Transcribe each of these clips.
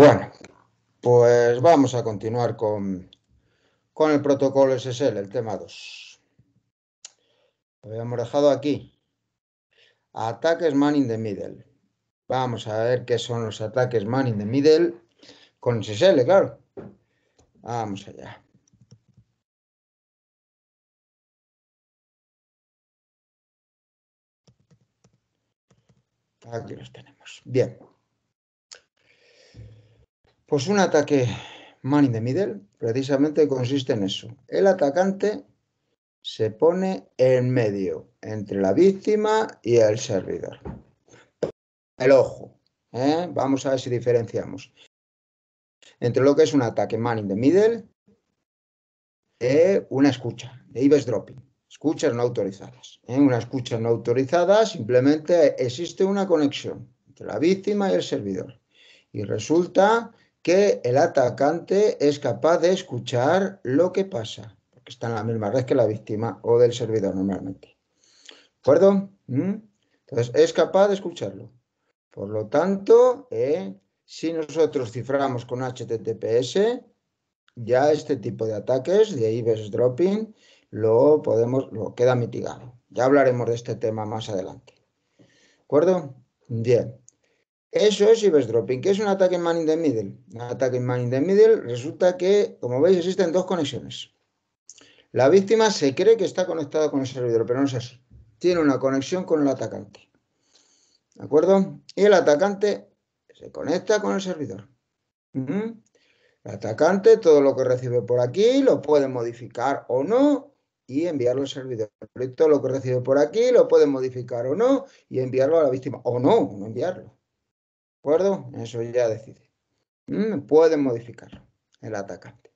Bueno, pues vamos a continuar con, el protocolo SSL, el tema 2. Lo habíamos dejado aquí. Ataques man in the middle. Vamos a ver qué son los ataques man in the middle con SSL, claro. Vamos allá. Aquí los tenemos. Bien. Pues un ataque man in the middle precisamente consiste en eso. El atacante se pone en medio entre la víctima y el servidor. El ojo. ¿eh? Vamos a ver si diferenciamos. Entre lo que es un ataque man in the middle y eh, una escucha, de eavesdropping. dropping, escuchas no autorizadas. En ¿eh? una escucha no autorizada simplemente existe una conexión entre la víctima y el servidor. Y resulta que el atacante es capaz de escuchar lo que pasa, porque está en la misma red que la víctima o del servidor normalmente. ¿De acuerdo? ¿Mm? Entonces, es capaz de escucharlo. Por lo tanto, eh, si nosotros ciframos con HTTPS, ya este tipo de ataques de IBES dropping lo podemos, lo queda mitigado. Ya hablaremos de este tema más adelante. ¿De acuerdo? Bien. Eso es Dropping. que es un ataque man in the middle? Un ataque man in the middle resulta que, como veis, existen dos conexiones. La víctima se cree que está conectada con el servidor, pero no es así. Tiene una conexión con el atacante. ¿De acuerdo? Y el atacante se conecta con el servidor. El atacante, todo lo que recibe por aquí, lo puede modificar o no y enviarlo al servidor. Todo lo que recibe por aquí, lo puede modificar o no y enviarlo a la víctima. O no, no enviarlo acuerdo? Eso ya decide. Mm, puede modificar el atacante.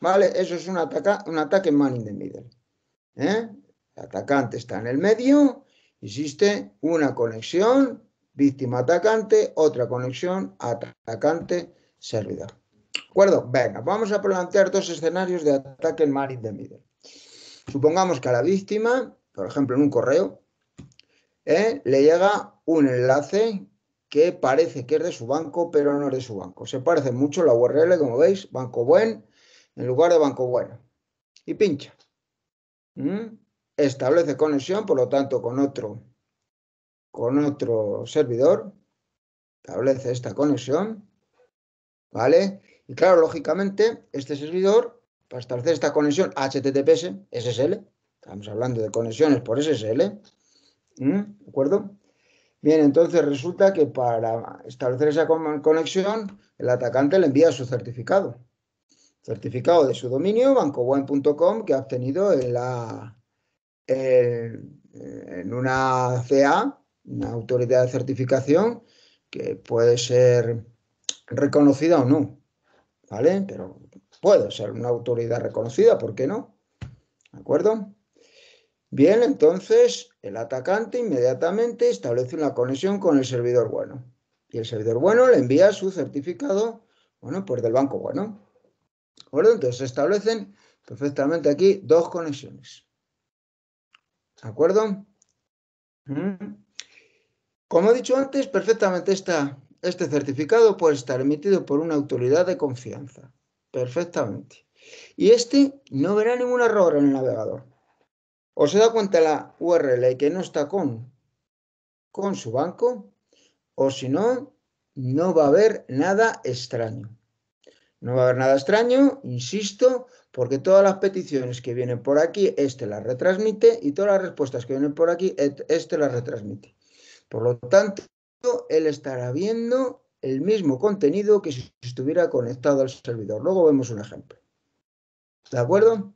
¿Vale? Eso es un, un ataque man in the middle. ¿eh? El atacante está en el medio, existe una conexión víctima-atacante, otra conexión atacante-servidor. ¿De acuerdo? Venga, vamos a plantear dos escenarios de ataque en man in the middle. Supongamos que a la víctima, por ejemplo en un correo, ¿eh? le llega un enlace que parece que es de su banco, pero no es de su banco. Se parece mucho la URL, como veis, banco buen en lugar de banco bueno. Y pincha. ¿Mm? Establece conexión, por lo tanto, con otro, con otro servidor. Establece esta conexión. ¿Vale? Y claro, lógicamente, este servidor, para establecer esta conexión HTTPS, SSL, estamos hablando de conexiones por SSL, ¿Mm? ¿de acuerdo? Bien, entonces resulta que para establecer esa conexión, el atacante le envía su certificado. Certificado de su dominio, bancowine.com, que ha obtenido en, la, en una CA, una autoridad de certificación, que puede ser reconocida o no. ¿Vale? Pero puede ser una autoridad reconocida, ¿por qué no? ¿De acuerdo? Bien, entonces el atacante inmediatamente establece una conexión con el servidor bueno. Y el servidor bueno le envía su certificado, bueno, por pues del banco bueno. acuerdo? Entonces se establecen perfectamente aquí dos conexiones. ¿De acuerdo? Mm. Como he dicho antes, perfectamente este certificado puede estar emitido por una autoridad de confianza. Perfectamente. Y este no verá ningún error en el navegador o se da cuenta la URL que no está con, con su banco, o si no, no va a haber nada extraño. No va a haber nada extraño, insisto, porque todas las peticiones que vienen por aquí, este las retransmite y todas las respuestas que vienen por aquí, este las retransmite. Por lo tanto, él estará viendo el mismo contenido que si estuviera conectado al servidor. Luego vemos un ejemplo. ¿De acuerdo?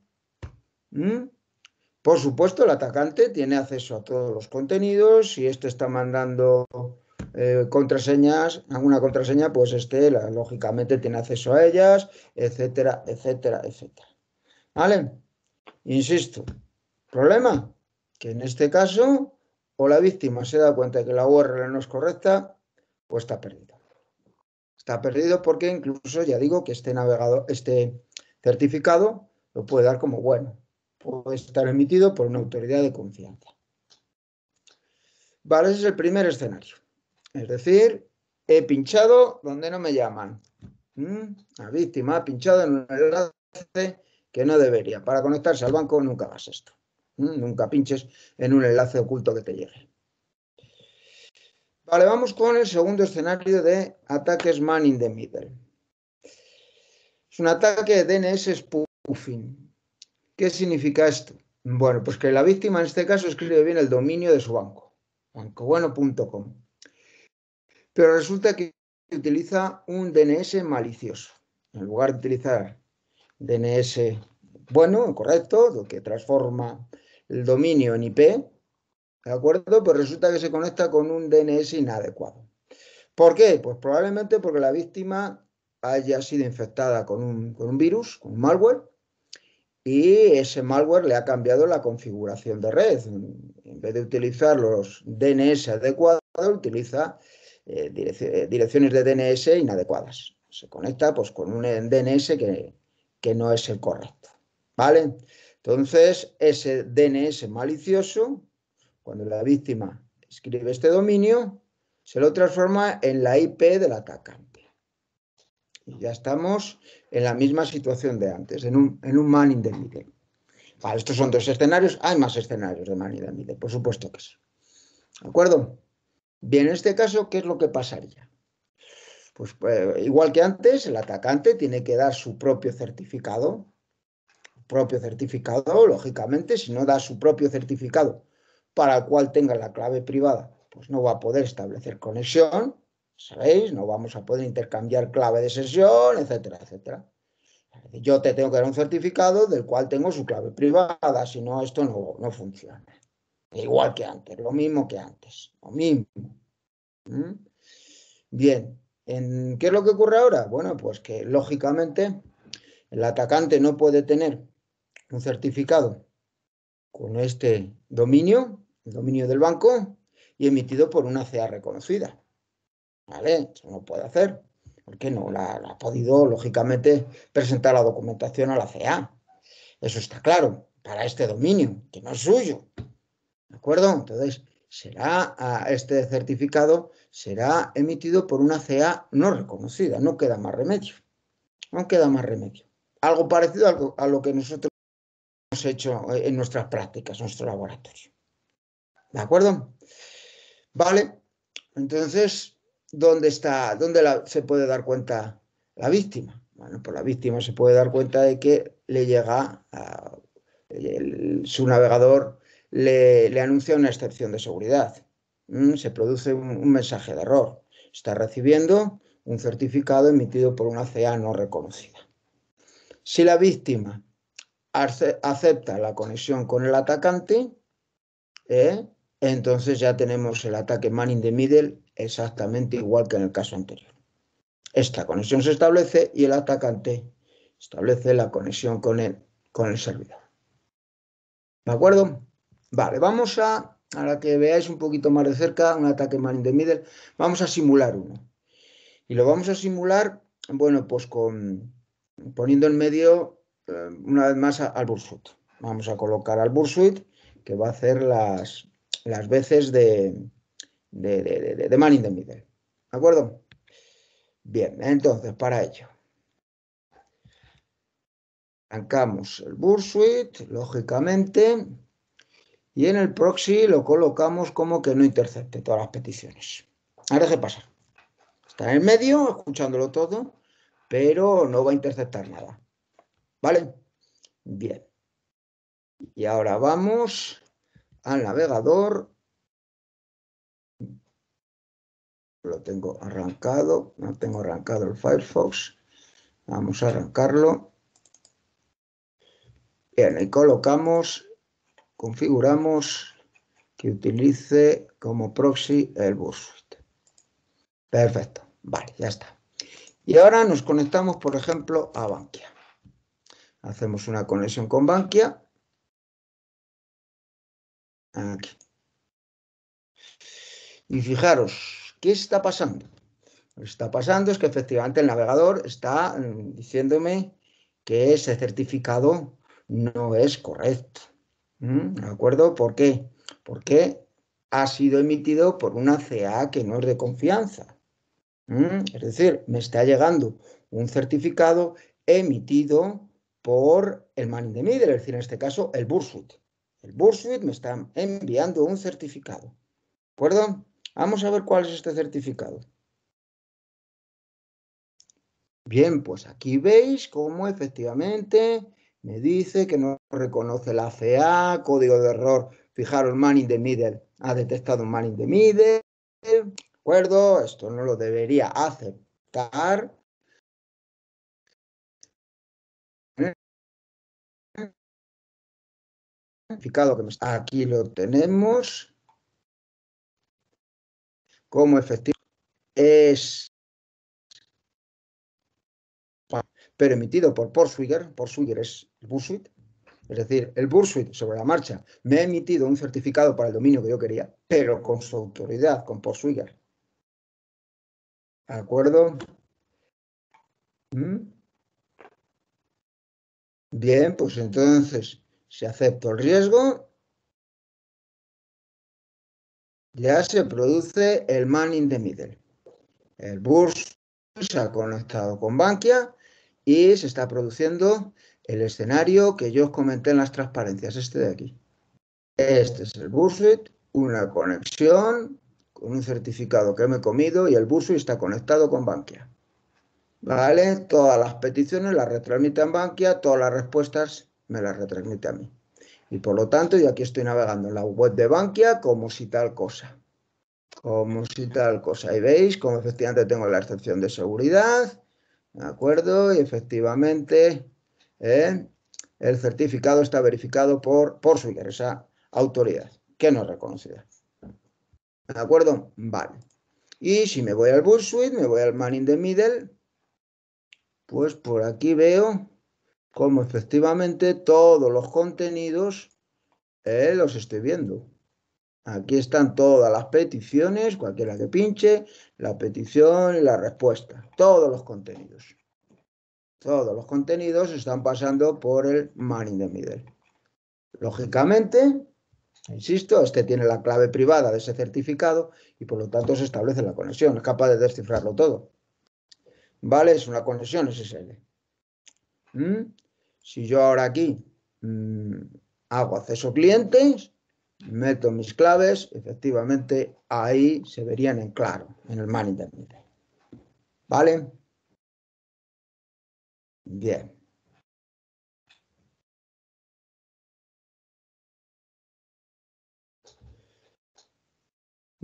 ¿Mm? Por supuesto, el atacante tiene acceso a todos los contenidos. Si este está mandando eh, contraseñas, alguna contraseña, pues este lógicamente tiene acceso a ellas, etcétera, etcétera, etcétera. ¿Vale? Insisto, problema que en este caso o la víctima se da cuenta de que la URL no es correcta o está perdido. Está perdido porque incluso ya digo que este navegador, este certificado lo puede dar como bueno puede estar emitido por una autoridad de confianza. Vale, ese es el primer escenario. Es decir, he pinchado donde no me llaman. Mm, la víctima ha pinchado en un enlace que no debería. Para conectarse al banco nunca hagas esto. Mm, nunca pinches en un enlace oculto que te llegue. Vale, vamos con el segundo escenario de ataques man in the middle. Es un ataque de DNS spoofing. ¿Qué significa esto? Bueno, pues que la víctima en este caso escribe bien el dominio de su banco, bancobueno.com. Pero resulta que utiliza un DNS malicioso. En lugar de utilizar DNS bueno, correcto, lo que transforma el dominio en IP, ¿de acuerdo? Pues resulta que se conecta con un DNS inadecuado. ¿Por qué? Pues probablemente porque la víctima haya sido infectada con un, con un virus, con un malware, y ese malware le ha cambiado la configuración de red. En vez de utilizar los DNS adecuados, utiliza eh, eh, direcciones de DNS inadecuadas. Se conecta pues, con un DNS que, que no es el correcto. ¿Vale? Entonces, ese DNS malicioso, cuando la víctima escribe este dominio, se lo transforma en la IP de la atacante y ya estamos en la misma situación de antes, en un, en un man in the middle. estos son dos escenarios, hay más escenarios de man in the middle, por supuesto que sí. ¿De acuerdo? Bien, en este caso, ¿qué es lo que pasaría? pues eh, igual que antes, el atacante tiene que dar su propio certificado, propio certificado, lógicamente, si no da su propio certificado para el cual tenga la clave privada, pues no va a poder establecer conexión, ¿sabéis? No vamos a poder intercambiar clave de sesión, etcétera, etcétera. Yo te tengo que dar un certificado del cual tengo su clave privada, si no, esto no, funciona. Igual que antes, lo mismo que antes, lo mismo. ¿Mm? Bien, ¿qué es lo que ocurre ahora? Bueno, pues que lógicamente el atacante no puede tener un certificado con este dominio, el dominio del banco, y emitido por una CA reconocida. ¿Vale? Eso no puede hacer, porque no la, ha podido, lógicamente, presentar la documentación a la CA Eso está claro, para este dominio, que no es suyo. ¿De acuerdo? Entonces, será ah, este certificado será emitido por una CA no reconocida, no queda más remedio. No queda más remedio. Algo parecido a lo que nosotros hemos hecho eh, en nuestras prácticas, en nuestro laboratorio. ¿De acuerdo? Vale, entonces dónde está, se puede dar cuenta la víctima. Bueno, pues la víctima se puede dar cuenta de que le llega a, su navegador le, anuncia una excepción de seguridad. Mm, se produce un, mensaje de error. Está recibiendo un certificado emitido por una CA no reconocida. Si la víctima acepta la conexión con el atacante, eh, entonces ya tenemos el ataque man in the middle exactamente igual que en el caso anterior. Esta conexión se establece y el atacante establece la conexión con el, con el servidor. ¿De acuerdo? Vale, vamos a, ahora que veáis un poquito más de cerca, un ataque man in the middle, vamos a simular uno. Y lo vamos a simular, bueno, pues con poniendo en medio eh, una vez más al Bursuit. Vamos a colocar al Bursuit que va a hacer las, las veces de, de, de, de, de Man in the Middle. ¿De acuerdo? Bien, entonces, para ello. Arrancamos el Bursuit, lógicamente, y en el proxy lo colocamos como que no intercepte todas las peticiones. Ahora qué pasa. Está en el medio, escuchándolo todo, pero no va a interceptar nada. ¿Vale? Bien. Y ahora vamos al navegador Lo tengo arrancado, no tengo arrancado el Firefox. Vamos a arrancarlo. Bien, y colocamos, configuramos que utilice como proxy el BuzzFeed. Perfecto, vale, ya está. Y ahora nos conectamos, por ejemplo, a Bankia. Hacemos una conexión con Bankia. Aquí. Y fijaros, ¿Qué está pasando? Lo que está pasando es que efectivamente el navegador está mm, diciéndome que ese certificado no es correcto. ¿De acuerdo? ¿Por qué? Porque ha sido emitido por una CA que no es de confianza. Es decir, me está llegando un certificado emitido por el Manning de Middle, es decir, en este caso el Bursuit. El Bursuit me está enviando un certificado. ¿De acuerdo? Vamos a ver cuál es este certificado. Bien, pues aquí veis cómo efectivamente me dice que no reconoce la CA, código de error. Fijaros, man in the middle. Ha detectado un man in the middle. ¿De acuerdo? Esto no lo debería aceptar. Certificado que está. Aquí lo tenemos como efectivo es pero emitido por Porswiger. Porswiger es el Bursuit, es decir, el Bursuit sobre la marcha me ha emitido un certificado para el dominio que yo quería, pero con su autoridad, con Portswiger. ¿De acuerdo? ¿Mm? Bien, pues entonces, si acepto el riesgo, ya se produce el man in the middle. El se ha conectado con Bankia y se está produciendo el escenario que yo os comenté en las transparencias, este de aquí. Este es el Bursuit, una conexión con un certificado que me he comido y el Bursuit está conectado con Bankia. ¿Vale? Todas las peticiones las retransmite Bankia, todas las respuestas me las retransmite a mí. Y por lo tanto, yo aquí estoy navegando en la web de Bankia como si tal cosa. Como si tal cosa. y veis como efectivamente tengo la excepción de seguridad. ¿De acuerdo? Y efectivamente ¿eh? el certificado está verificado por, por su esa autoridad, que nos reconoce. reconocida. ¿De acuerdo? Vale. Y si me voy al Bullsuit, me voy al Man in the Middle, pues por aquí veo como efectivamente todos los contenidos eh, los estoy viendo. Aquí están todas las peticiones, cualquiera que pinche, la petición la respuesta, todos los contenidos. Todos los contenidos están pasando por el man in the middle. Lógicamente, insisto, este tiene la clave privada de ese certificado y por lo tanto se establece la conexión, es capaz de descifrarlo todo. ¿Vale? Es una conexión SSL. ¿Mm? Si yo ahora aquí mm, hago acceso clientes, meto mis claves, efectivamente ahí se verían en claro, en el man ¿Vale? Bien.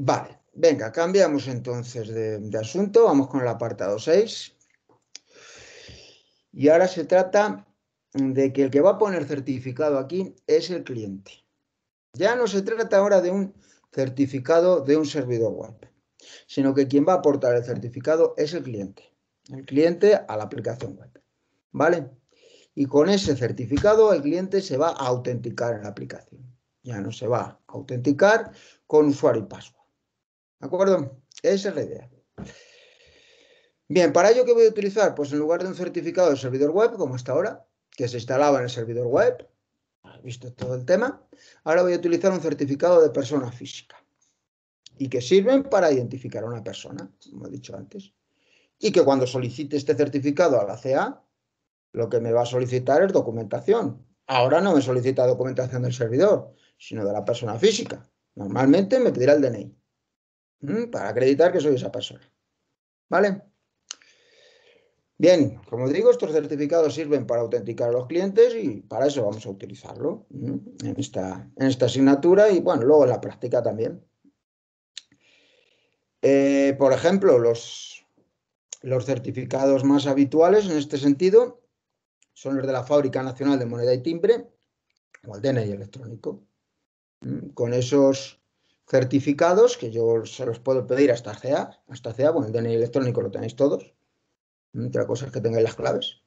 Vale, venga, cambiamos entonces de, de, asunto, vamos con el apartado 6. Y ahora se trata de que el que va a poner certificado aquí es el cliente. Ya no se trata ahora de un certificado de un servidor web, sino que quien va a aportar el certificado es el cliente. El cliente a la aplicación web. ¿Vale? Y con ese certificado el cliente se va a autenticar en la aplicación. Ya no se va a autenticar con usuario y password. ¿De acuerdo? Esa es la idea. Bien, ¿para ello qué voy a utilizar? Pues en lugar de un certificado de servidor web, como hasta ahora, que se instalaba en el servidor web. Visto todo el tema. Ahora voy a utilizar un certificado de persona física y que sirven para identificar a una persona, como he dicho antes. Y que cuando solicite este certificado a la CA, lo que me va a solicitar es documentación. Ahora no me solicita documentación del servidor, sino de la persona física. Normalmente me pedirá el DNI para acreditar que soy esa persona. ¿Vale? Bien, como digo, estos certificados sirven para autenticar a los clientes y para eso vamos a utilizarlo en esta, asignatura y bueno, luego en la práctica también. Eh, por ejemplo, los, los certificados más habituales en este sentido son los de la Fábrica Nacional de Moneda y Timbre o el DNI electrónico. Con esos certificados que yo se los puedo pedir hasta CEA, hasta CEA, bueno, el DNI electrónico lo tenéis todos, otra cosa es que tengáis las claves.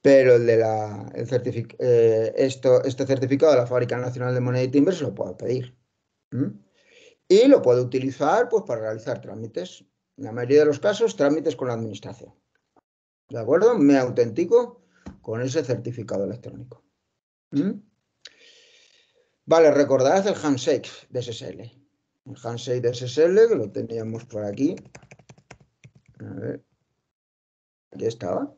Pero el de la, eh, esto, este certificado de la Fábrica Nacional de Moneda y se lo puedo pedir. Y lo puedo utilizar pues, para realizar trámites. En la mayoría de los casos, trámites con la administración. ¿De acuerdo? Me autentico con ese certificado electrónico. Vale, recordad el handshake de SSL. El handshake de SSL, que lo teníamos por aquí. A ver. Ya estaba.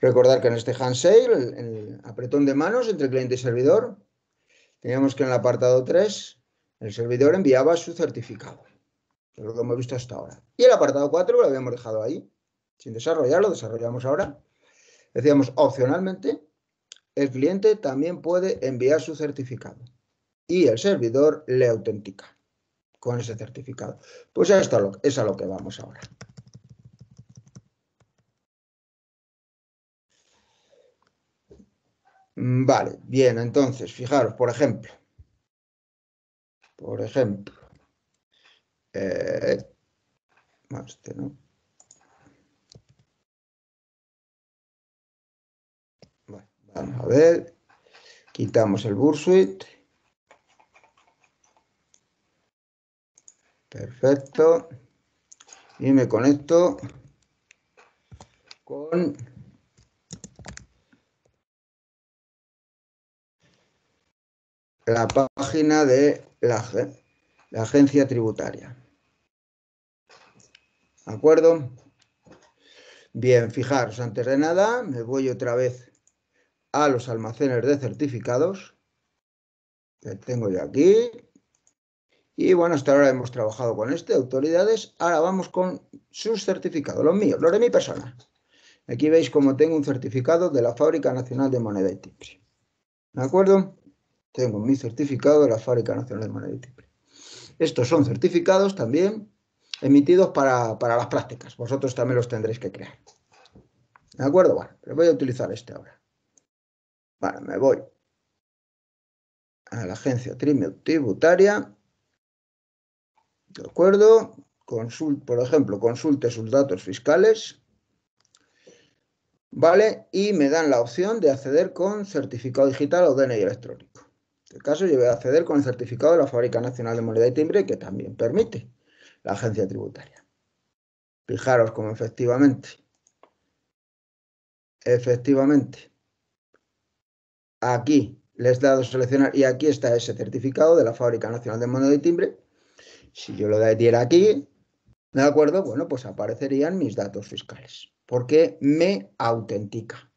Recordar que en este handshake, el, apretón de manos entre cliente y servidor, teníamos que en el apartado 3 el servidor enviaba su certificado. es lo que hemos visto hasta ahora. Y el apartado 4 lo habíamos dejado ahí, sin desarrollarlo, desarrollamos ahora. Decíamos, opcionalmente, el cliente también puede enviar su certificado y el servidor le autentica con ese certificado. Pues ya está, es a lo que vamos ahora. Mm, vale, bien, entonces, fijaros, por ejemplo, por ejemplo, eh, este vamos a ver, quitamos el bursuit. Perfecto. Y me conecto con la página de la, agencia tributaria. ¿De acuerdo? Bien, fijaros, antes de nada me voy otra vez a los almacenes de certificados que tengo yo aquí. Y bueno, hasta ahora hemos trabajado con este, autoridades. Ahora vamos con sus certificados, los míos, los de mi persona. Aquí veis como tengo un certificado de la Fábrica Nacional de Moneda y Tips. ¿De acuerdo? Tengo mi certificado de la Fábrica Nacional de Moneda y Timbre. Estos son certificados también emitidos para, las prácticas. Vosotros también los tendréis que crear. ¿De acuerdo? Bueno, pero voy a utilizar este ahora. Bueno, me voy a la agencia tributaria. ¿De acuerdo? Consult, por ejemplo, consulte sus datos fiscales. ¿Vale? Y me dan la opción de acceder con certificado digital o DNI electrónico. En este caso, yo voy a acceder con el certificado de la Fábrica Nacional de Moneda y Timbre, que también permite la agencia tributaria. Fijaros cómo efectivamente, efectivamente, aquí les he dado seleccionar y aquí está ese certificado de la Fábrica Nacional de Moneda y Timbre. Si yo lo diera aquí, ¿de acuerdo? Bueno, pues aparecerían mis datos fiscales, porque me autentica.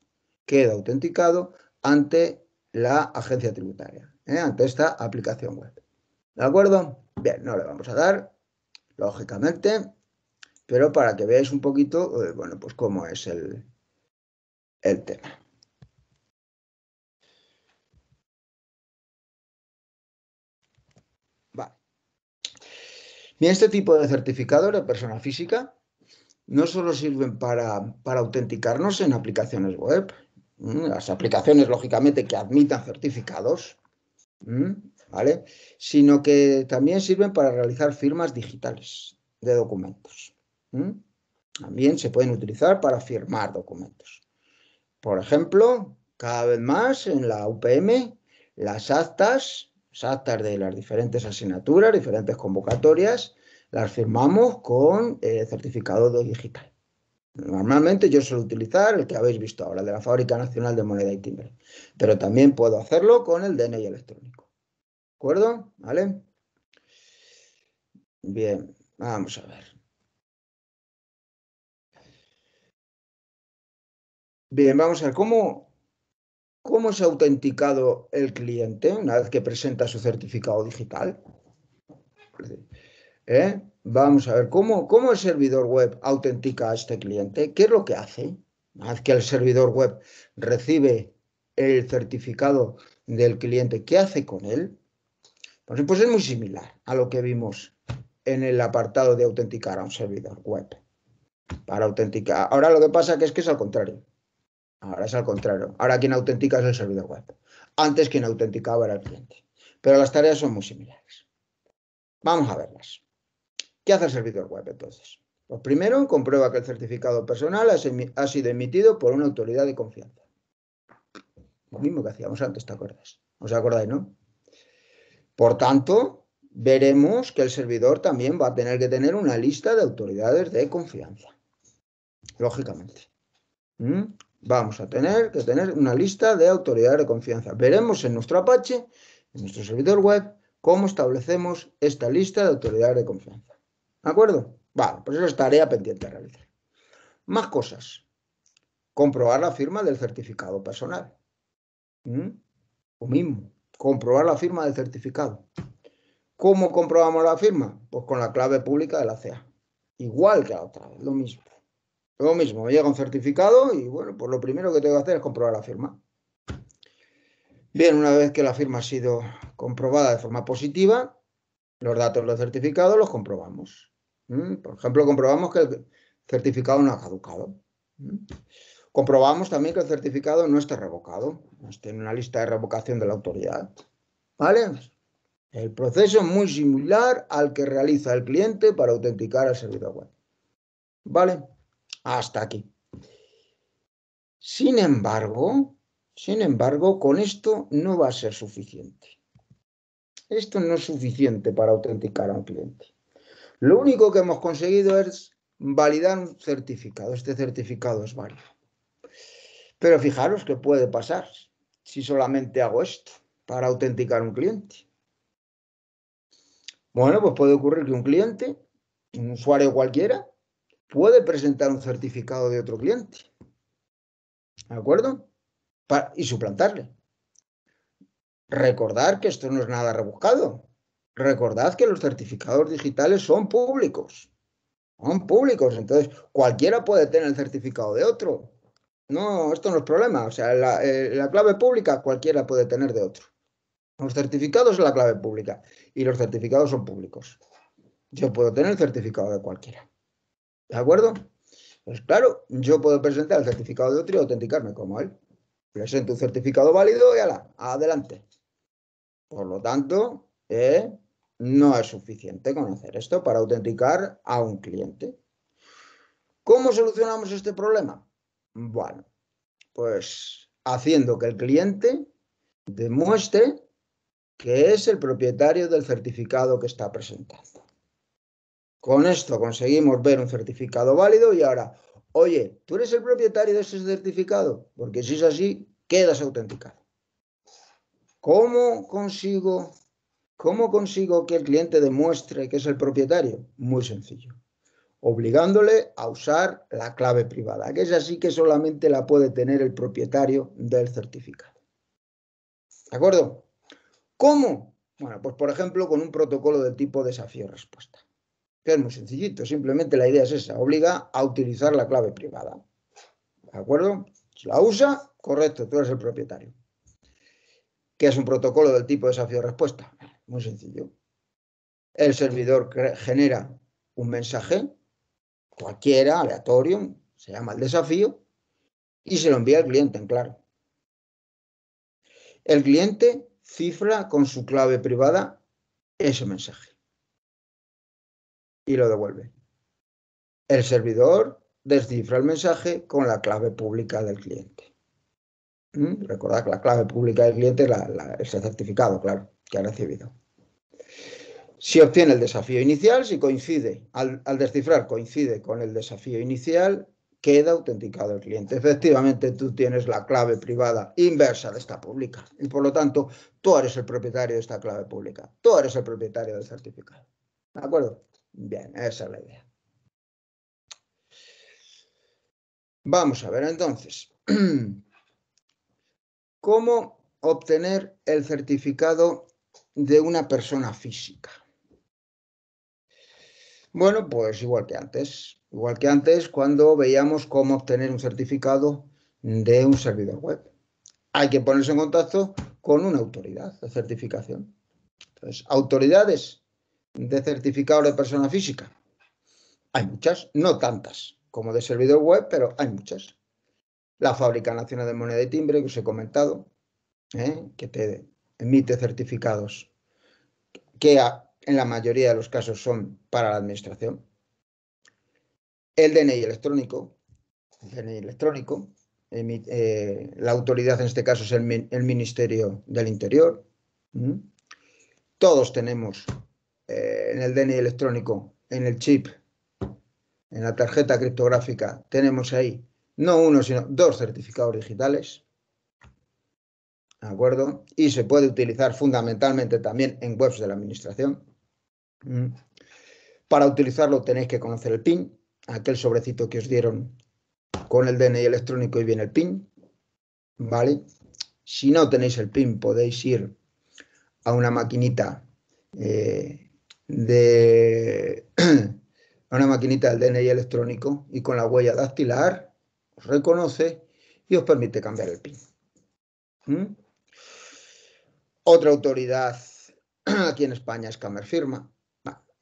Queda autenticado ante la agencia tributaria. ¿eh? ante esta aplicación web. ¿De acuerdo? Bien, no le vamos a dar, lógicamente, pero para que veáis un poquito, eh, bueno, pues cómo es el, el tema. Vale. Bien, este tipo de certificado de persona física no solo sirven para, para autenticarnos en aplicaciones web, las aplicaciones, lógicamente, que admitan certificados, Mm, ¿vale? Sino que también sirven para realizar firmas digitales de documentos. También se pueden utilizar para firmar documentos. Por ejemplo, cada vez más en la UPM, las actas, las actas de las diferentes asignaturas, diferentes convocatorias, las firmamos con el eh, certificado digital. Normalmente yo suelo utilizar el que habéis visto ahora, de la Fábrica Nacional de Moneda y Timbre. Pero también puedo hacerlo con el DNI electrónico. ¿De acuerdo? ¿Vale? Bien, vamos a ver. Bien, vamos a ver cómo, se ha autenticado el cliente una vez que presenta su certificado digital. ¿Eh? Vamos a ver, ¿cómo, ¿cómo el servidor web autentica a este cliente? ¿Qué es lo que hace? Una que el servidor web recibe el certificado del cliente, ¿qué hace con él? Pues, es muy similar a lo que vimos en el apartado de autenticar a un servidor web. Para autenticar. Ahora lo que pasa que es que es al contrario. Ahora es al contrario. Ahora quien autentica es el servidor web. Antes quien autenticaba era el cliente. Pero las tareas son muy similares. Vamos a verlas. ¿Qué hace el servidor web entonces? Pues primero, comprueba que el certificado personal ha sido emitido por una autoridad de confianza. Lo mismo que hacíamos antes, ¿te acuerdas? ¿Os acordáis, no? Por tanto, veremos que el servidor también va a tener que tener una lista de autoridades de confianza. Lógicamente. ¿Mm? Vamos a tener que tener una lista de autoridades de confianza. Veremos en nuestro Apache, en nuestro servidor web, cómo establecemos esta lista de autoridades de confianza. ¿De acuerdo? Vale, pues eso es tarea pendiente de realizar. Más cosas. Comprobar la firma del certificado personal. ¿Mm? Lo mismo. Comprobar la firma del certificado. ¿Cómo comprobamos la firma? Pues con la clave pública de la CEA. Igual que la otra vez, lo mismo. Lo mismo, llega un certificado y bueno, pues lo primero que tengo que hacer es comprobar la firma. Bien, una vez que la firma ha sido comprobada de forma positiva, los datos del certificado los comprobamos. ¿Mm? Por ejemplo, comprobamos que el certificado no ha caducado. ¿Mm? Comprobamos también que el certificado no está revocado. está en una lista de revocación de la autoridad. ¿Vale? El proceso es muy similar al que realiza el cliente para autenticar al servidor web. ¿Vale? Hasta aquí. Sin embargo, sin embargo, con esto no va a ser suficiente. Esto no es suficiente para autenticar a un cliente. Lo único que hemos conseguido es validar un certificado. Este certificado es válido. Pero fijaros que puede pasar si solamente hago esto para autenticar un cliente. Bueno, pues puede ocurrir que un cliente, un usuario cualquiera, puede presentar un certificado de otro cliente. ¿De acuerdo? y suplantarle. Recordar que esto no es nada rebuscado recordad que los certificados digitales son públicos. Son públicos, entonces cualquiera puede tener el certificado de otro. No, esto no es problema. O sea, la, eh, clave pública cualquiera puede tener de otro. Los certificados son la clave pública y los certificados son públicos. Yo puedo tener el certificado de cualquiera. ¿De acuerdo? Pues claro, yo puedo presentar el certificado de otro y autenticarme como él. Presento un certificado válido y ala, adelante. Por lo tanto, eh, no es suficiente conocer esto para autenticar a un cliente. ¿Cómo solucionamos este problema? Bueno, pues haciendo que el cliente demuestre que es el propietario del certificado que está presentando. Con esto conseguimos ver un certificado válido y ahora, oye, ¿tú eres el propietario de ese certificado? Porque si es así, quedas autenticado. ¿Cómo consigo ¿Cómo consigo que el cliente demuestre que es el propietario? Muy sencillo. Obligándole a usar la clave privada, que es así que solamente la puede tener el propietario del certificado. ¿De acuerdo? ¿Cómo? Bueno, pues por ejemplo con un protocolo del tipo desafío-respuesta, que es muy sencillito, simplemente la idea es esa, obliga a utilizar la clave privada. ¿De acuerdo? Si la usa, correcto, tú eres el propietario. ¿Qué es un protocolo del tipo desafío-respuesta? Muy sencillo. El servidor genera un mensaje, cualquiera, aleatorio, se llama el desafío, y se lo envía al cliente en claro. El cliente cifra con su clave privada ese mensaje y lo devuelve. El servidor descifra el mensaje con la clave pública del cliente. ¿Mm? Recordad que la clave pública del cliente es el certificado, claro que ha recibido. Si obtiene el desafío inicial, si coincide, al, al descifrar coincide con el desafío inicial, queda autenticado el cliente. Efectivamente, tú tienes la clave privada inversa de esta pública y por lo tanto, tú eres el propietario de esta clave pública, tú eres el propietario del certificado. ¿De acuerdo? Bien, esa es la idea. Vamos a ver entonces, ¿cómo obtener el certificado de una persona física. Bueno, pues igual que antes, igual que antes cuando veíamos cómo obtener un certificado de un servidor web. Hay que ponerse en contacto con una autoridad de certificación. Entonces, autoridades de certificado de persona física. Hay muchas, no tantas como de servidor web, pero hay muchas. La Fábrica Nacional de Moneda y Timbre, que os he comentado, ¿eh? que te emite certificados que en la mayoría de los casos son para la administración. El DNI electrónico, electrónico, eh, la autoridad en este caso es el, Ministerio del Interior. Todos tenemos eh, en el DNI electrónico, en el chip, en la tarjeta criptográfica, tenemos ahí no uno, sino dos certificados digitales. ¿de acuerdo? Y se puede utilizar fundamentalmente también en webs de la administración. Mm. Para utilizarlo tenéis que conocer el PIN, aquel sobrecito que os dieron con el DNI electrónico y viene el PIN, ¿vale? Si no tenéis el PIN podéis ir a una maquinita eh, de... a una maquinita del DNI electrónico y con la huella dactilar os reconoce y os permite cambiar el PIN. ¿Mm? Otra autoridad aquí en España es Camerfirma,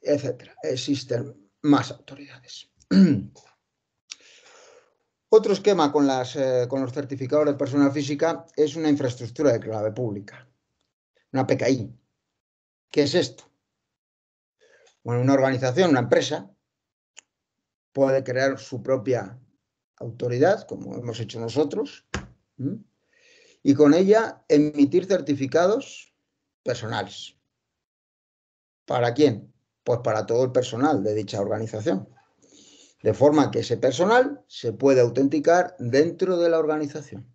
etcétera. Existen más autoridades. Otro esquema con, las, eh, con los certificados de persona física es una infraestructura de clave pública, una PKI. ¿Qué es esto? Bueno, una organización, una empresa, puede crear su propia autoridad, como hemos hecho nosotros, y con ella emitir certificados personales. ¿Para quién? Pues para todo el personal de dicha organización. De forma que ese personal se puede autenticar dentro de la organización.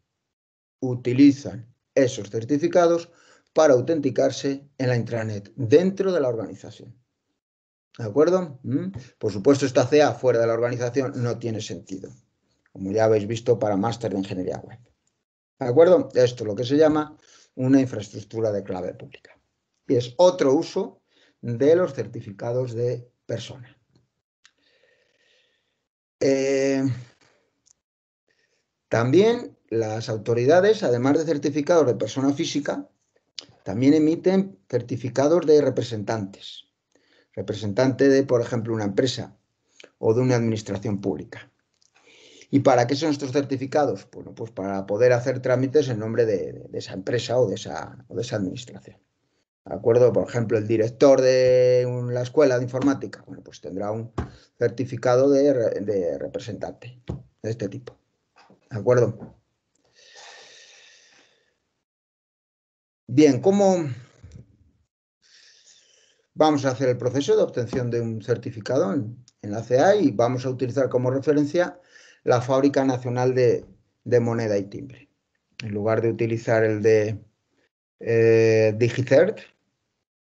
Utilizan esos certificados para autenticarse en la intranet dentro de la organización. ¿De acuerdo? ¿Mm? Por supuesto, esta CA fuera de la organización no tiene sentido, como ya habéis visto para máster de ingeniería web. ¿De acuerdo? Esto es lo que se llama una infraestructura de clave pública. Y es otro uso de los certificados de persona. Eh, también las autoridades, además de certificados de persona física, también emiten certificados de representantes. Representante de, por ejemplo, una empresa o de una administración pública. ¿Y para qué son estos certificados? Bueno, pues para poder hacer trámites en nombre de, esa empresa o de esa, de esa administración. ¿De acuerdo? Por ejemplo, el director de la escuela de informática, bueno, pues tendrá un certificado de, representante de este tipo. ¿De acuerdo? Bien, ¿cómo vamos a hacer el proceso de obtención de un certificado en, la CA? y vamos a utilizar como referencia la Fábrica Nacional de, Moneda y Timbre. En lugar de utilizar el de eh, DigiCert,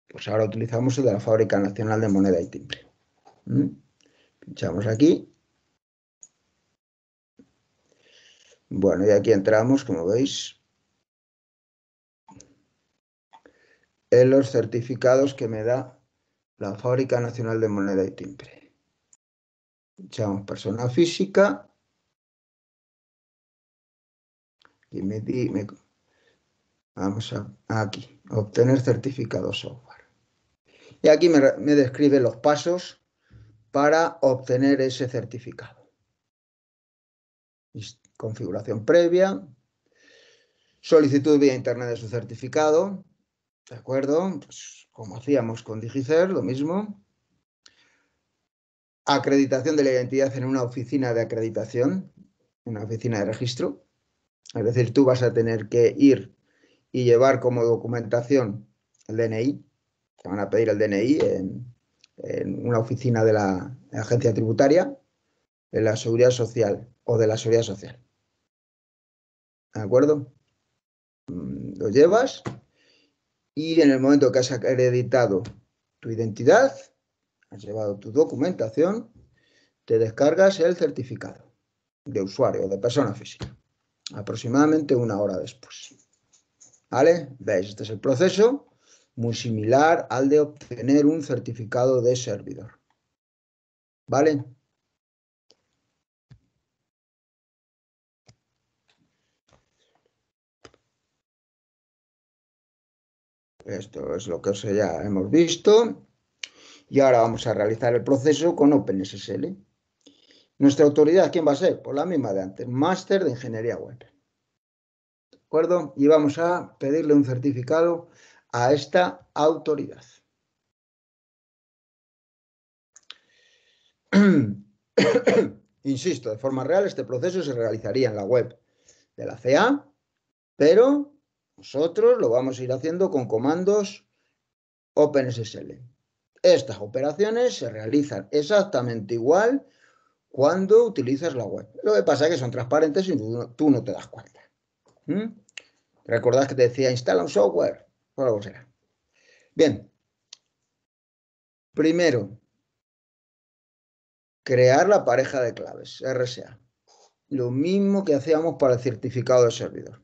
pues ahora utilizamos el de la Fábrica Nacional de Moneda y Timbre. ¿Mm? Pinchamos aquí. Bueno, y aquí entramos, como veis, en los certificados que me da la Fábrica Nacional de Moneda y Timbre. Pinchamos persona física me vamos a, aquí, obtener certificado software. Y aquí me, describe los pasos para obtener ese certificado. Configuración previa, solicitud vía internet de su certificado, ¿de acuerdo? Pues, como hacíamos con Digicer, lo mismo. Acreditación de la identidad en una oficina de acreditación, en una oficina de registro. Es decir, tú vas a tener que ir y llevar como documentación el DNI. Te van a pedir el DNI en, una oficina de la agencia tributaria, de la seguridad social o de la seguridad social. ¿De acuerdo? Mm, lo llevas y en el momento que has acreditado tu identidad, has llevado tu documentación, te descargas el certificado de usuario o de persona física aproximadamente una hora después. ¿Vale? ¿Veis? Este es el proceso, muy similar al de obtener un certificado de servidor. ¿Vale? Esto es lo que ya hemos visto. Y ahora vamos a realizar el proceso con OpenSSL. Nuestra autoridad, ¿quién va a ser? Pues la misma de antes, máster de ingeniería web. ¿De acuerdo? Y vamos a pedirle un certificado a esta autoridad. Insisto, de forma real este proceso se realizaría en la web de la CA, pero nosotros lo vamos a ir haciendo con comandos OpenSSL. Estas operaciones se realizan exactamente igual cuando utilizas la web. Lo que pasa es que son transparentes y tú, no te das cuenta. ¿Mm? ¿Recordás que te decía instala un software? O algo será. Bien. Primero, crear la pareja de claves, RSA. Lo mismo que hacíamos para el certificado de servidor.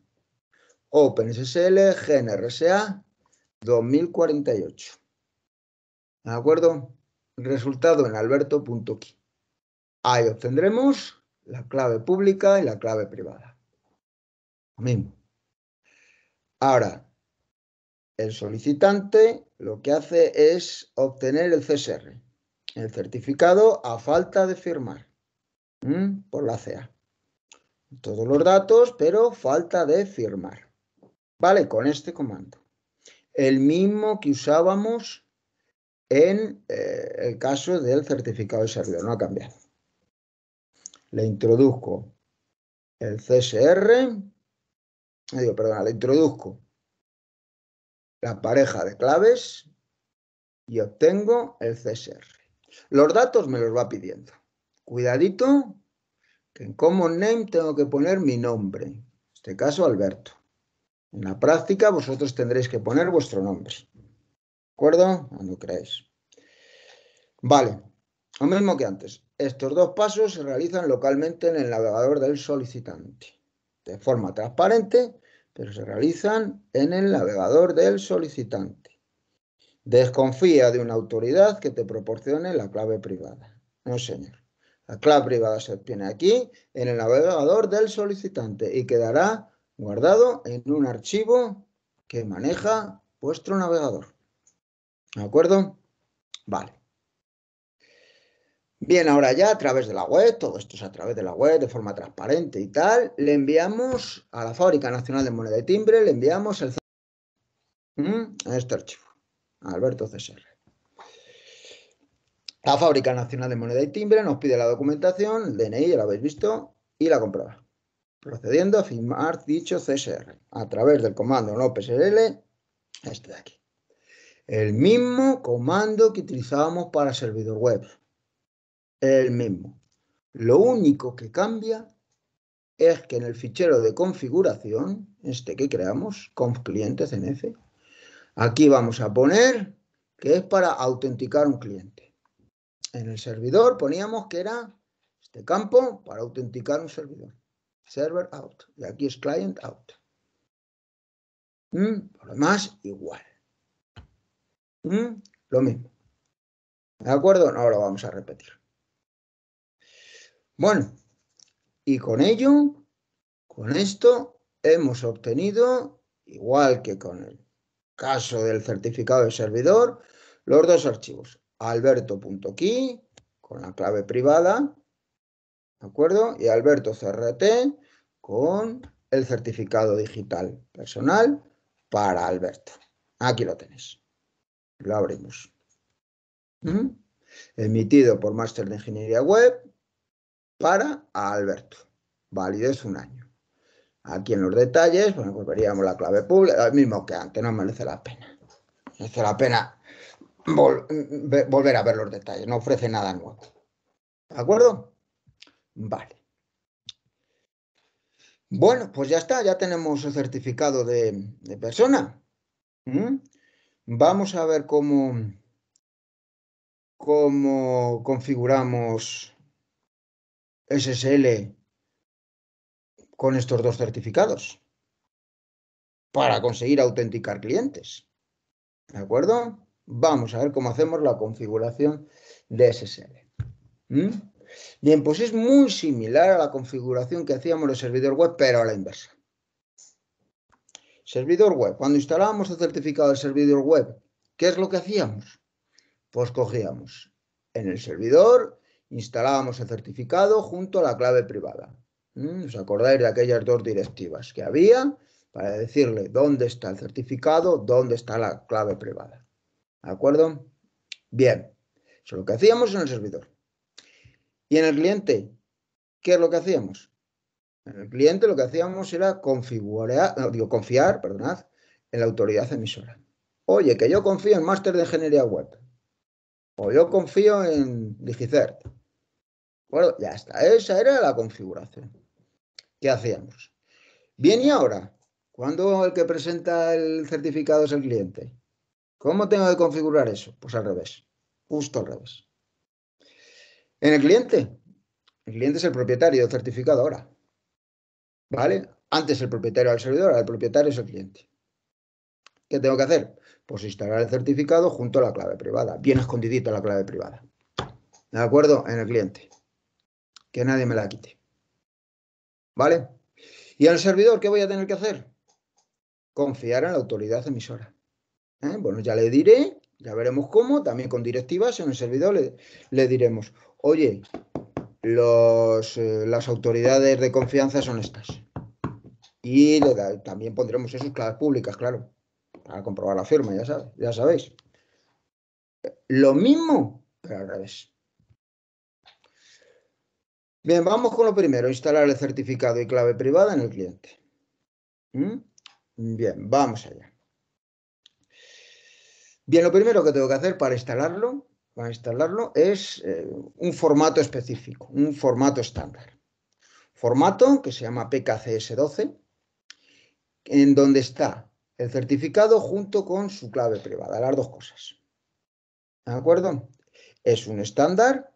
OpenSSL GNRSA 2048. ¿De acuerdo? Resultado en alberto.key. Ahí obtendremos la clave pública y la clave privada. Lo mismo. Ahora, el solicitante lo que hace es obtener el CSR, el certificado a falta de firmar por la CA, Todos los datos, pero falta de firmar. Vale, con este comando. El mismo que usábamos en eh, el caso del certificado de servidor, no ha cambiado le introduzco el CSR, perdona, le introduzco la pareja de claves y obtengo el CSR. Los datos me los va pidiendo. Cuidadito, que en Common Name tengo que poner mi nombre, en este caso Alberto. En la práctica vosotros tendréis que poner vuestro nombre. ¿De acuerdo? Cuando creáis. Vale, lo mismo que antes, estos dos pasos se realizan localmente en el navegador del solicitante, de forma transparente, pero se realizan en el navegador del solicitante. Desconfía de una autoridad que te proporcione la clave privada. No, señor. La clave privada se obtiene aquí, en el navegador del solicitante, y quedará guardado en un archivo que maneja vuestro navegador. ¿De acuerdo? Vale. Bien, ahora ya a través de la web, todo esto es a través de la web de forma transparente y tal, le enviamos a la Fábrica Nacional de Moneda y Timbre, le enviamos el mm, a este archivo, Alberto CSR. La Fábrica Nacional de Moneda y Timbre nos pide la documentación, el DNI, ya lo habéis visto, y la comprueba. Procediendo a firmar dicho CSR a través del comando no PSL, este de aquí. El mismo comando que utilizábamos para servidor web el mismo. Lo único que cambia es que en el fichero de configuración, este que creamos, conf clientes cnf, aquí vamos a poner que es para autenticar un cliente. En el servidor poníamos que era este campo para autenticar un servidor. Server out. Y aquí es client out. Mm, por lo demás, igual. Mm, lo mismo. ¿De acuerdo? Ahora lo vamos a repetir. Bueno, y con ello, con esto, hemos obtenido, igual que con el caso del certificado de servidor, los dos archivos, alberto.key con la clave privada, ¿de acuerdo? Y alberto.crt con el certificado digital personal para Alberto. Aquí lo tenéis. Lo abrimos. ¿Mm? Emitido por Máster de Ingeniería Web para Alberto. Validez un año. Aquí en los detalles, bueno, pues la clave pública, el mismo que antes, no merece la pena. Merece la pena volver a ver los detalles, no ofrece nada nuevo. ¿De acuerdo? Vale. Bueno, pues ya está, ya tenemos el certificado de, persona. ¿Mm? Vamos a ver cómo, cómo configuramos SSL con estos dos certificados para conseguir autenticar clientes. ¿De acuerdo? Vamos a ver cómo hacemos la configuración de SSL. ¿Mm? Bien, pues es muy similar a la configuración que hacíamos el servidor web, pero a la inversa. Servidor web. Cuando instalábamos el certificado del servidor web, ¿qué es lo que hacíamos? Pues cogíamos en el servidor instalábamos el certificado junto a la clave privada. ¿Mm? ¿Os acordáis de aquellas dos directivas que había para decirle dónde está el certificado, dónde está la clave privada? ¿De acuerdo? Bien, eso es lo que hacíamos en el servidor. ¿Y en el cliente? ¿Qué es lo que hacíamos? En el cliente lo que hacíamos era configurar, digo, confiar, perdonad, en la autoridad emisora. Oye, que yo confío en Máster de Ingeniería Web. O yo confío en Digicert. Bueno, ya está. Esa era la configuración. ¿Qué hacíamos? Bien, y ahora, ¿cuándo el que presenta el certificado es el cliente? ¿Cómo tengo que configurar eso? Pues al revés, justo al revés. En el cliente, el cliente es el propietario del certificado ahora. ¿Vale? Antes el propietario era el servidor, ahora el propietario es el cliente. ¿Qué tengo que hacer? Pues instalar el certificado junto a la clave privada, bien escondidita la clave privada. ¿De acuerdo? En el cliente que nadie me la quite. ¿Vale? ¿Y al servidor qué voy a tener que hacer? Confiar en la autoridad emisora. ¿Eh? Bueno, ya le diré, ya veremos cómo, también con directivas en el servidor le, diremos, oye, los, eh, las autoridades de confianza son estas. Y también pondremos esas claves públicas, claro, para comprobar la firma, ya, ya sabéis. Lo mismo, pero al revés. Bien, vamos con lo primero, instalar el certificado y clave privada en el cliente. ¿Mm? Bien, vamos allá. Bien, lo primero que tengo que hacer para instalarlo, para instalarlo es eh, un formato específico, un formato estándar. Formato que se llama PKCS12, en donde está el certificado junto con su clave privada, las dos cosas. ¿De acuerdo? Es un estándar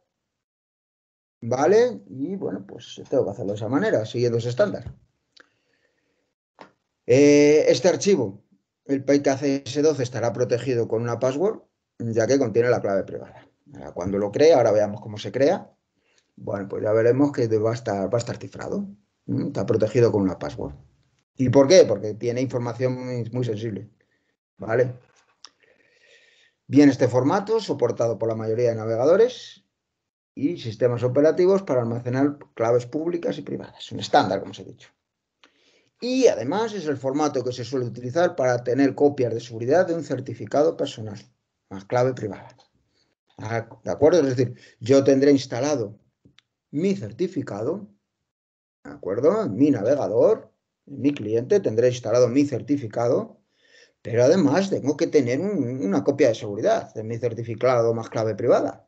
¿Vale? Y bueno, pues tengo que hacerlo de esa manera, siguiendo ese estándar. Eh, este archivo, el PKCS12, estará protegido con una password, ya que contiene la clave privada. cuando lo cree, ahora veamos cómo se crea. Bueno, pues ya veremos que va a estar, cifrado. Está protegido con una password. ¿Y por qué? Porque tiene información muy, muy sensible. ¿Vale? Bien, este formato, soportado por la mayoría de navegadores, y sistemas operativos para almacenar claves públicas y privadas. Un estándar, como os he dicho. Y además es el formato que se suele utilizar para tener copias de seguridad de un certificado personal, más clave privada. Ah, ¿De acuerdo? Es decir, yo tendré instalado mi certificado, ¿de acuerdo? mi navegador, mi cliente, tendré instalado mi certificado, pero además tengo que tener una copia de seguridad de mi certificado más clave privada.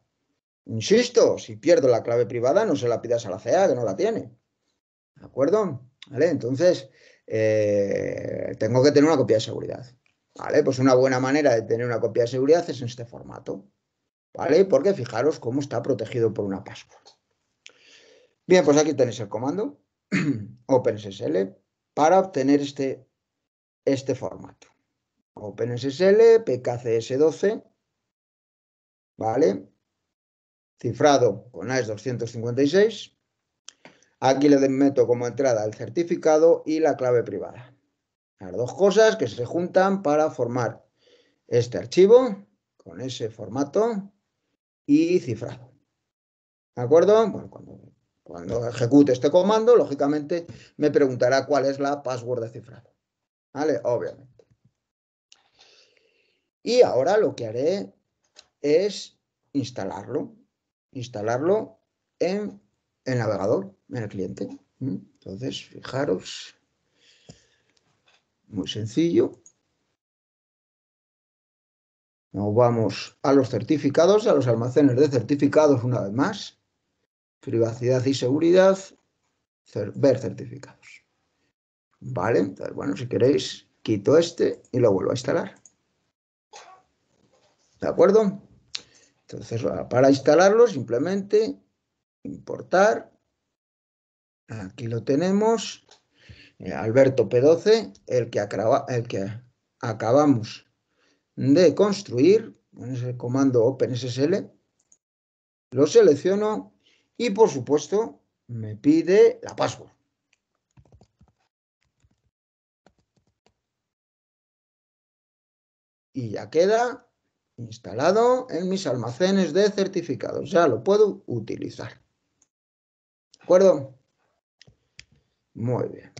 Insisto, si pierdo la clave privada, no se la pidas a la CEA, que no la tiene. ¿De acuerdo? ¿Vale? Entonces, eh, tengo que tener una copia de seguridad. ¿Vale? Pues una buena manera de tener una copia de seguridad es en este formato. ¿Vale? Porque fijaros cómo está protegido por una password. Bien, pues aquí tenéis el comando OpenSSL para obtener este, este formato. OpenSSL, PKCS12, ¿vale? cifrado con AES 256. Aquí le meto como entrada el certificado y la clave privada. Las dos cosas que se juntan para formar este archivo con ese formato y cifrado. ¿De acuerdo? cuando, cuando ejecute este comando, lógicamente me preguntará cuál es la password de cifrado. ¿Vale? Obviamente. Y ahora lo que haré es instalarlo instalarlo en el navegador, en el cliente. ¿Mm? Entonces, fijaros, muy sencillo. Nos vamos a los certificados, a los almacenes de certificados una vez más. Privacidad y seguridad, ver certificados. Vale, entonces, bueno, si queréis, quito este y lo vuelvo a instalar. ¿De acuerdo? Entonces, ah, para instalarlo simplemente importar. Aquí lo tenemos. Eh, Alberto P12, el que, acabamos de construir, con el comando OpenSSL, lo selecciono y, por supuesto, me pide la password. Y ya queda instalado en mis almacenes de certificados. Ya lo puedo utilizar. ¿De acuerdo? Muy bien.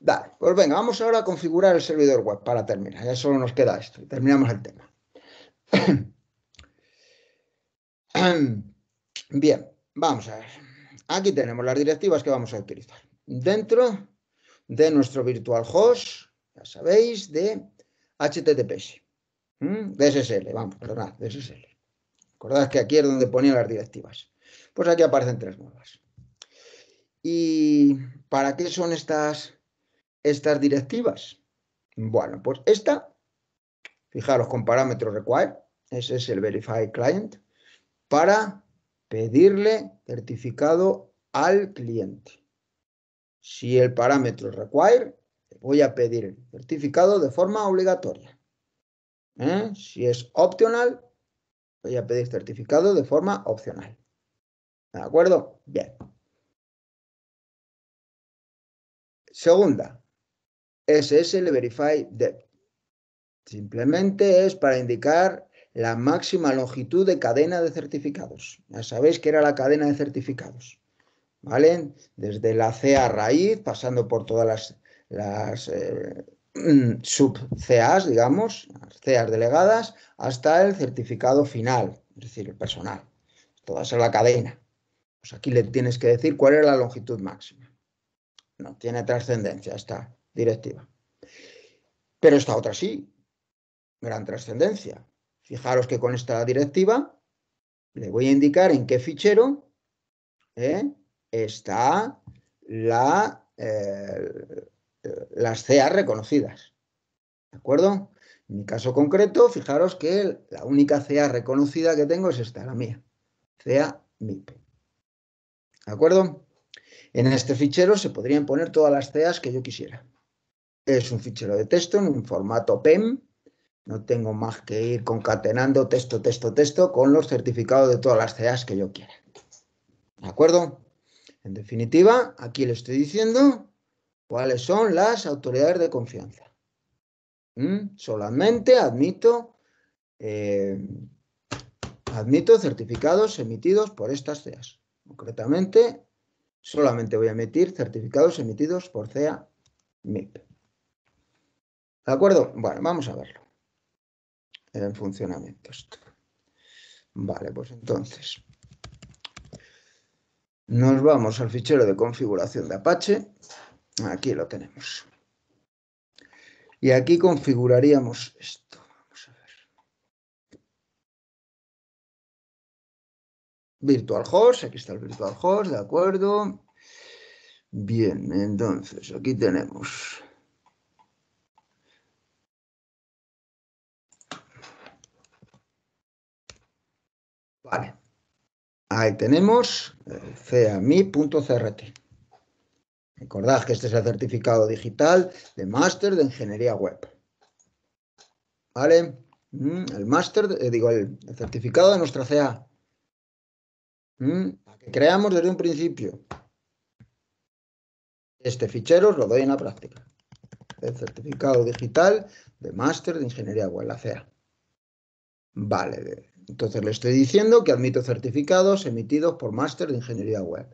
Dale, pues venga, vamos ahora a configurar el servidor web para terminar. Ya solo nos queda esto y terminamos el tema. Bien, vamos a ver. Aquí tenemos las directivas que vamos a utilizar. Dentro de nuestro virtual host, ya sabéis, de HTTPS. ¿Mm? vamos, perdonad, DSSL. Acordad que aquí es donde ponía las directivas. Pues aquí aparecen tres nuevas. ¿Y para qué son estas, estas directivas? Bueno, pues esta, fijaros con parámetro require, ese es el verify client, para pedirle certificado al cliente. Si el parámetro require voy a pedir certificado de forma obligatoria. ¿Eh? Si es opcional, voy a pedir certificado de forma opcional. ¿De acuerdo? Bien. Segunda, SSL Verify Depth. Simplemente es para indicar la máxima longitud de cadena de certificados. Ya sabéis que era la cadena de certificados. ¿Vale? Desde la a raíz, pasando por todas las las eh, sub CEAS, digamos, las CAs delegadas, hasta el certificado final, es decir, el personal. Toda en la cadena. Pues aquí le tienes que decir cuál es la longitud máxima. No tiene trascendencia esta directiva. Pero esta otra sí, gran trascendencia. Fijaros que con esta directiva le voy a indicar en qué fichero eh, está la, eh, las CA reconocidas. ¿De acuerdo? En mi caso concreto, fijaros que la única CA reconocida que tengo es esta, la mía. CA MIP. ¿De acuerdo? En este fichero se podrían poner todas las CAs que yo quisiera. Es un fichero de texto en un formato PEM. No tengo más que ir concatenando texto, texto, texto con los certificados de todas las CAs que yo quiera. ¿De acuerdo? En definitiva, aquí le estoy diciendo cuáles son las autoridades de confianza. ¿Mm? Solamente admito, eh, admito certificados emitidos por estas CEAs. Concretamente, solamente voy a emitir certificados emitidos por CEA MIP. ¿De acuerdo? Bueno, vamos a verlo en funcionamiento esto. Vale, pues entonces nos vamos al fichero de configuración de Apache. Aquí lo tenemos. Y aquí configuraríamos esto. Vamos a ver. Virtual host, aquí está el virtual host, de acuerdo. Bien, entonces aquí tenemos. Vale. Ahí tenemos eh, Cami.crt. Recordad que este es el certificado digital de máster de ingeniería web. ¿Vale? Mm, el máster, eh, digo, el, certificado de nuestra CA. Mm, que creamos desde un principio. Este fichero os lo doy en la práctica. El certificado digital de máster de ingeniería web, la CA. Vale, entonces le estoy diciendo que admito certificados emitidos por máster de ingeniería web.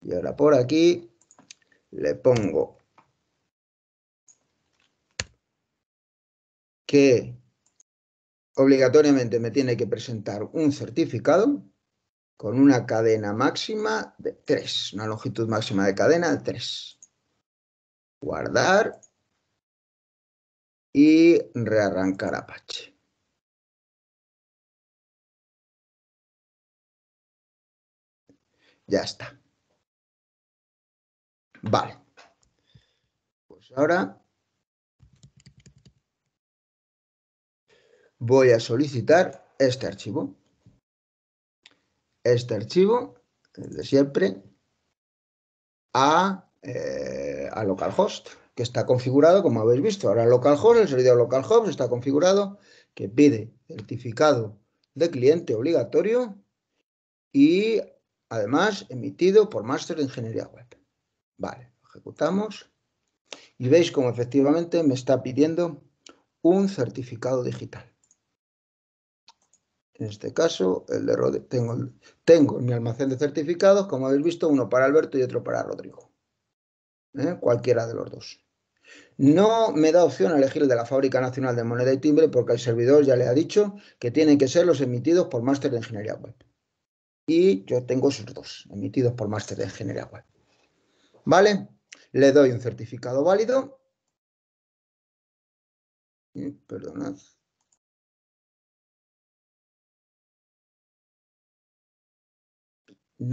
Y ahora por aquí le pongo que obligatoriamente me tiene que presentar un certificado con una cadena máxima de 3, una longitud máxima de cadena de 3. Guardar y rearrancar Apache. Ya está. Vale. Pues ahora voy a solicitar este archivo. Este archivo, el de siempre, a, eh, a localhost, que está configurado, como habéis visto. Ahora localhost, el servidor localhost está configurado, que pide certificado de cliente obligatorio y además emitido por máster de ingeniería web. Vale, ejecutamos y veis cómo efectivamente me está pidiendo un certificado digital. En este caso, el de tengo, tengo en mi almacén de certificados, como habéis visto, uno para Alberto y otro para Rodrigo. ¿eh? Cualquiera de los dos. No me da opción elegir el de la Fábrica Nacional de Moneda y Timbre porque el servidor ya le ha dicho que tienen que ser los emitidos por Máster de Ingeniería Web. Y yo tengo esos dos, emitidos por Máster de Ingeniería Web. ¿Vale? Le doy un certificado válido. perdonad.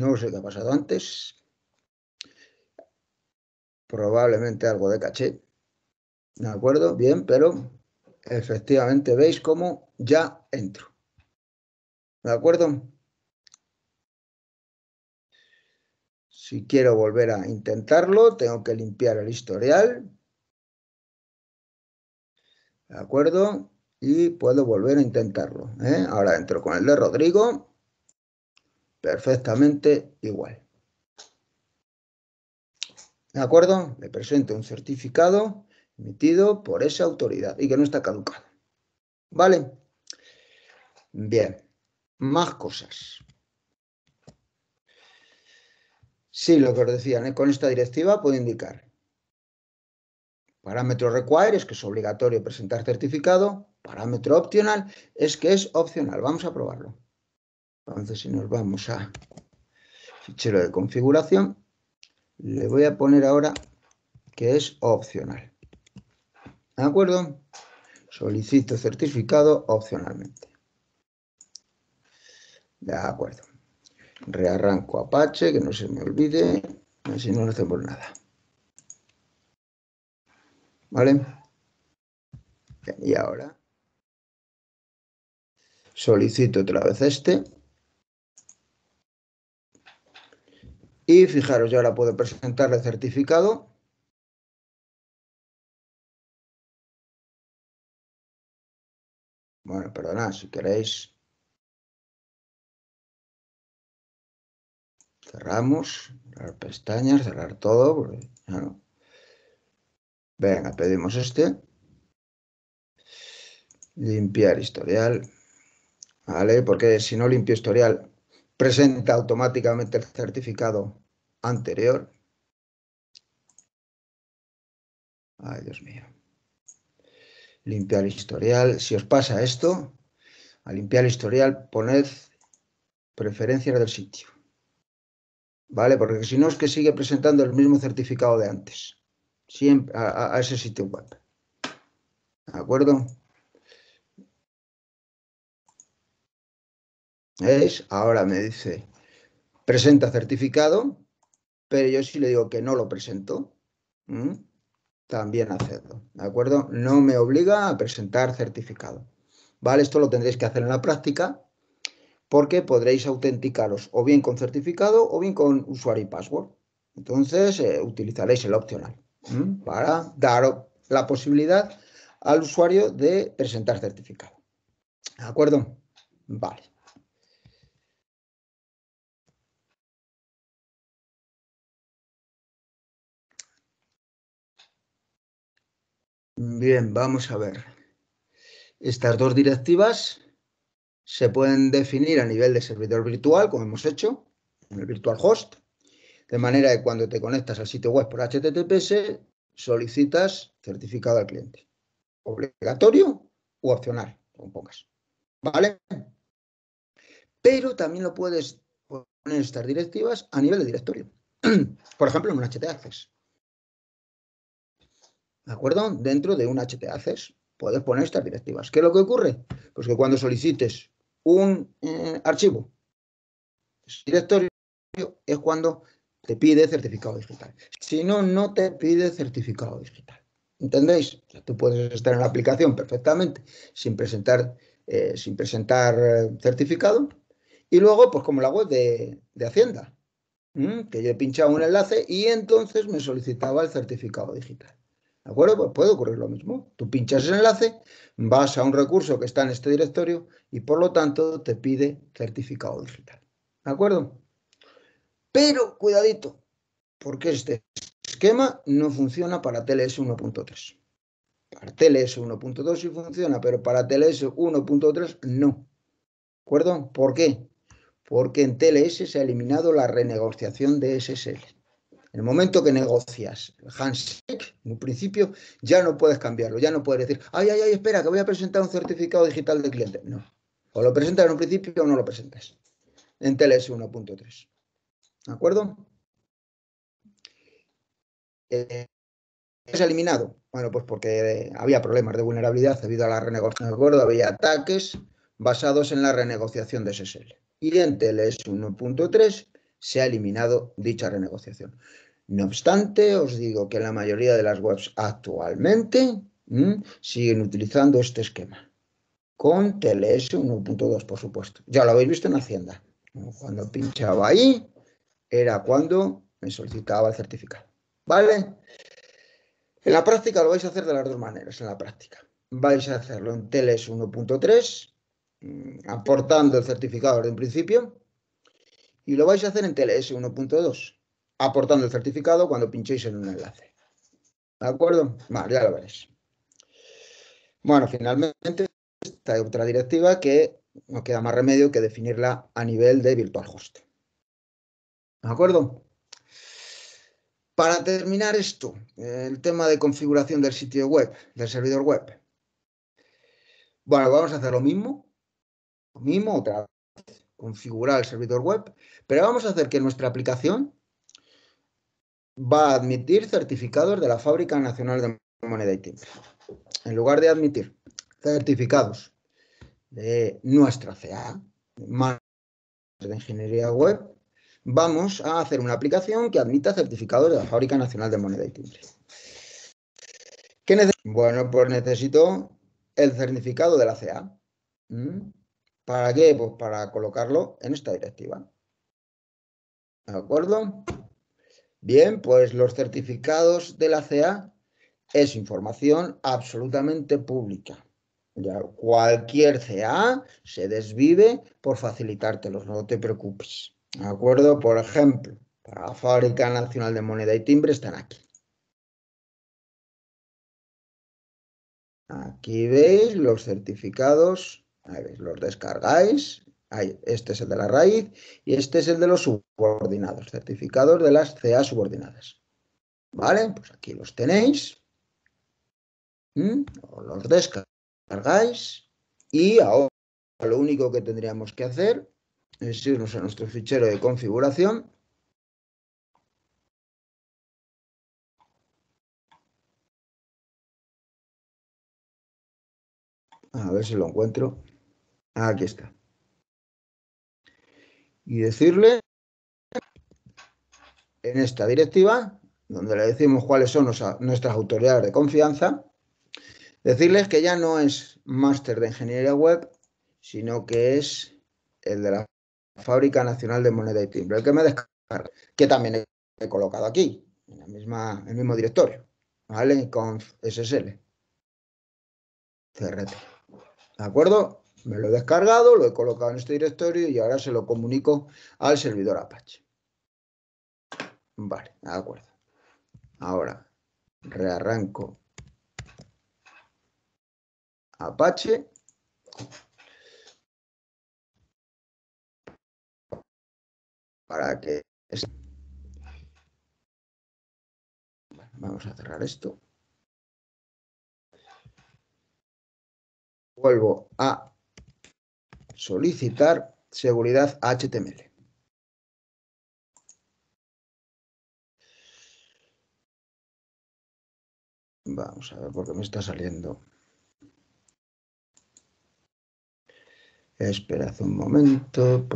No sé qué ha pasado antes. Probablemente algo de caché. ¿De acuerdo? Bien, pero efectivamente veis cómo ya entro. ¿De acuerdo? Si quiero volver a intentarlo, tengo que limpiar el historial. ¿De acuerdo? Y puedo volver a intentarlo. ¿eh? Ahora entro con el de Rodrigo. Perfectamente igual. ¿De acuerdo? Le presento un certificado emitido por esa autoridad y que no está caducado. ¿Vale? Bien. Más cosas. Sí, lo que os decía, ¿eh? con esta directiva puedo indicar parámetro require es que es obligatorio presentar certificado, parámetro opcional es que es opcional. Vamos a probarlo. Entonces, si nos vamos a fichero de configuración, le voy a poner ahora que es opcional. ¿De acuerdo? Solicito certificado opcionalmente. De acuerdo. Rearranco Apache, que no se me olvide, así no hacemos nada. ¿Vale? Y ahora solicito otra vez este. Y fijaros, yo ahora puedo presentarle certificado. Bueno, perdonad, si queréis cerramos, cerrar pestañas, cerrar todo, Venga, pedimos este. Limpiar historial. ¿Vale? Porque si no limpio historial, presenta automáticamente el certificado anterior. Ay, Dios mío. Limpiar historial. Si os pasa esto, a limpiar historial, poned preferencias del sitio. ¿vale? Porque si no es que sigue presentando el mismo certificado de antes, siempre a, ese sitio web. ¿De acuerdo? Es, ahora me dice, presenta certificado, pero yo si le digo que no lo presento. También hacerlo, ¿de acuerdo? No me obliga a presentar certificado. ¿Vale? Esto lo tendréis que hacer en la práctica porque podréis autenticaros o bien con certificado o bien con usuario y password. Entonces eh, utilizaréis el opcional para dar la posibilidad al usuario de presentar certificado. ¿De acuerdo? Vale. Bien, vamos a ver. Estas dos directivas se pueden definir a nivel de servidor virtual, como hemos hecho en el virtual host, de manera que cuando te conectas al sitio web por HTTPS, solicitas certificado al cliente. Obligatorio o opcional, con pocas. ¿Vale? Pero también lo puedes poner estas directivas a nivel de directorio. por ejemplo, en un HT e ¿De acuerdo? Dentro de un HT e puedes poner estas directivas. ¿Qué es lo que ocurre? Pues que cuando solicites un eh, archivo directorio es cuando te pide certificado digital. Si no, no te pide certificado digital. ¿Entendéis? tú puedes estar en la aplicación perfectamente sin presentar, eh, sin presentar eh, certificado. Y luego, pues como la web de, de Hacienda, que yo he pinchado un enlace y entonces me solicitaba el certificado digital. ¿De acuerdo? Pues puede ocurrir lo mismo. Tú pinchas el enlace, vas a un recurso que está en este directorio y por lo tanto te pide certificado digital. ¿De acuerdo? Pero cuidadito, porque este esquema no funciona para TLS 1.3. Para TLS 1.2 sí funciona, pero para TLS 1.3 no. ¿De acuerdo? ¿Por qué? Porque en TLS se ha eliminado la renegociación de SSL. En el momento que negocias handshake, en un principio, ya no puedes cambiarlo, ya no puedes decir, ay, ay, ay, espera, que voy a presentar un certificado digital de cliente. No. O lo presentas en un principio o no lo presentas. En TLS 1.3. ¿De acuerdo? Eh, es eliminado? Bueno, pues porque eh, había problemas de vulnerabilidad debido a la renegociación de acuerdo, había ataques basados en la renegociación de SSL. Y en TLS 1.3 se ha eliminado dicha renegociación. No obstante, os digo que la mayoría de las webs actualmente siguen utilizando este esquema. Con TLS 1.2, por supuesto. Ya lo habéis visto en Hacienda. Cuando pinchaba ahí, era cuando me solicitaba el certificado. ¿Vale? En la práctica lo vais a hacer de las dos maneras, en la práctica. Vais a hacerlo en TLS 1.3, mm, aportando el certificado de un principio, y lo vais a hacer en TLS 1.2 aportando el certificado cuando pinchéis en un enlace. ¿De acuerdo? Vale, ya lo veréis. Bueno, finalmente, esta hay otra directiva que no queda más remedio que definirla a nivel de virtual host. ¿De acuerdo? Para terminar esto, el tema de configuración del sitio web, del servidor web. Bueno, vamos a hacer lo mismo, lo mismo otra vez, configurar el servidor web, pero vamos a hacer que nuestra aplicación va a admitir certificados de la Fábrica Nacional de Moneda y Timbre. En lugar de admitir certificados de nuestra CA, más de ingeniería web, vamos a hacer una aplicación que admita certificados de la Fábrica Nacional de Moneda y Timbre. ¿Qué necesito? Bueno, pues necesito el certificado de la CA. ¿Mm? ¿Para qué? Pues para colocarlo en esta directiva. ¿De acuerdo? Bien, pues los certificados de la CA es información absolutamente pública. cualquier CA se desvive por facilitártelos, no te preocupes. ¿De acuerdo? Por ejemplo, para la Fábrica Nacional de Moneda y Timbre están aquí. Aquí veis los certificados, ahí veis, los descargáis este es el de la raíz y este es el de los subordinados, certificados de las CA subordinadas. ¿Vale? Pues aquí los tenéis. ¿Mm? Los descargáis. Y ahora lo único que tendríamos que hacer es irnos a nuestro fichero de configuración. A ver si lo encuentro. Aquí está y decirle en esta directiva, donde le decimos cuáles son nuestras autoridades de confianza, decirles que ya no es máster de ingeniería web, sino que es el de la Fábrica Nacional de Moneda y Timbre, el que me descarga, que también he colocado aquí, en la misma, el mismo directorio, ¿vale? Con SSL. CRT. ¿De acuerdo? Me lo he descargado, lo he colocado en este directorio y ahora se lo comunico al servidor Apache. Vale, de acuerdo. Ahora, rearranco Apache. Para que... vamos a cerrar esto. Vuelvo a solicitar seguridad HTML. Vamos a ver por qué me está saliendo. Esperad un momento.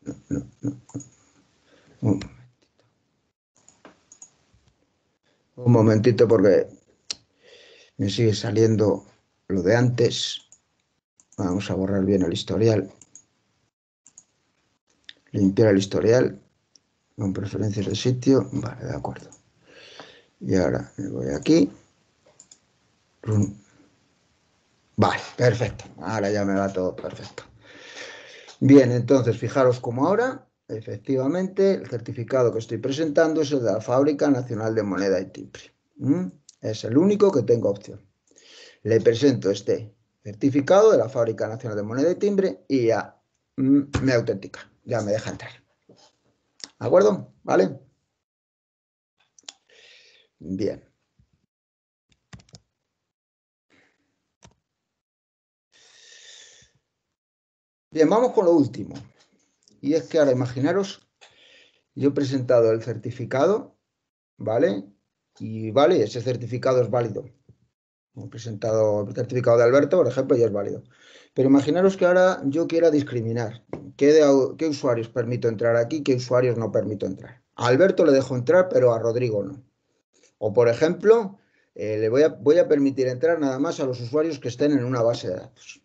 No, no, no. Un momentito porque me sigue saliendo lo de antes. Vamos a borrar bien el historial. Limpiar el historial con preferencias de sitio. Vale, de acuerdo. Y ahora me voy aquí. Vale, perfecto. Ahora ya me va todo perfecto. Bien, entonces fijaros como ahora Efectivamente, el certificado que estoy presentando es el de la Fábrica Nacional de Moneda y Timbre. Es el único que tengo opción. Le presento este certificado de la Fábrica Nacional de Moneda y Timbre y ya me autentica, ya me deja entrar. ¿De acuerdo? ¿Vale? Bien. Bien, vamos con lo último. Y es que ahora imaginaros, yo he presentado el certificado, ¿vale? Y vale, ese certificado es válido. He presentado el certificado de Alberto, por ejemplo, y es válido. Pero imaginaros que ahora yo quiera discriminar. ¿Qué, usuarios permito entrar aquí? ¿Qué usuarios no permito entrar? A Alberto le dejo entrar, pero a Rodrigo no. O, por ejemplo, eh, le voy a, permitir entrar nada más a los usuarios que estén en una base de datos.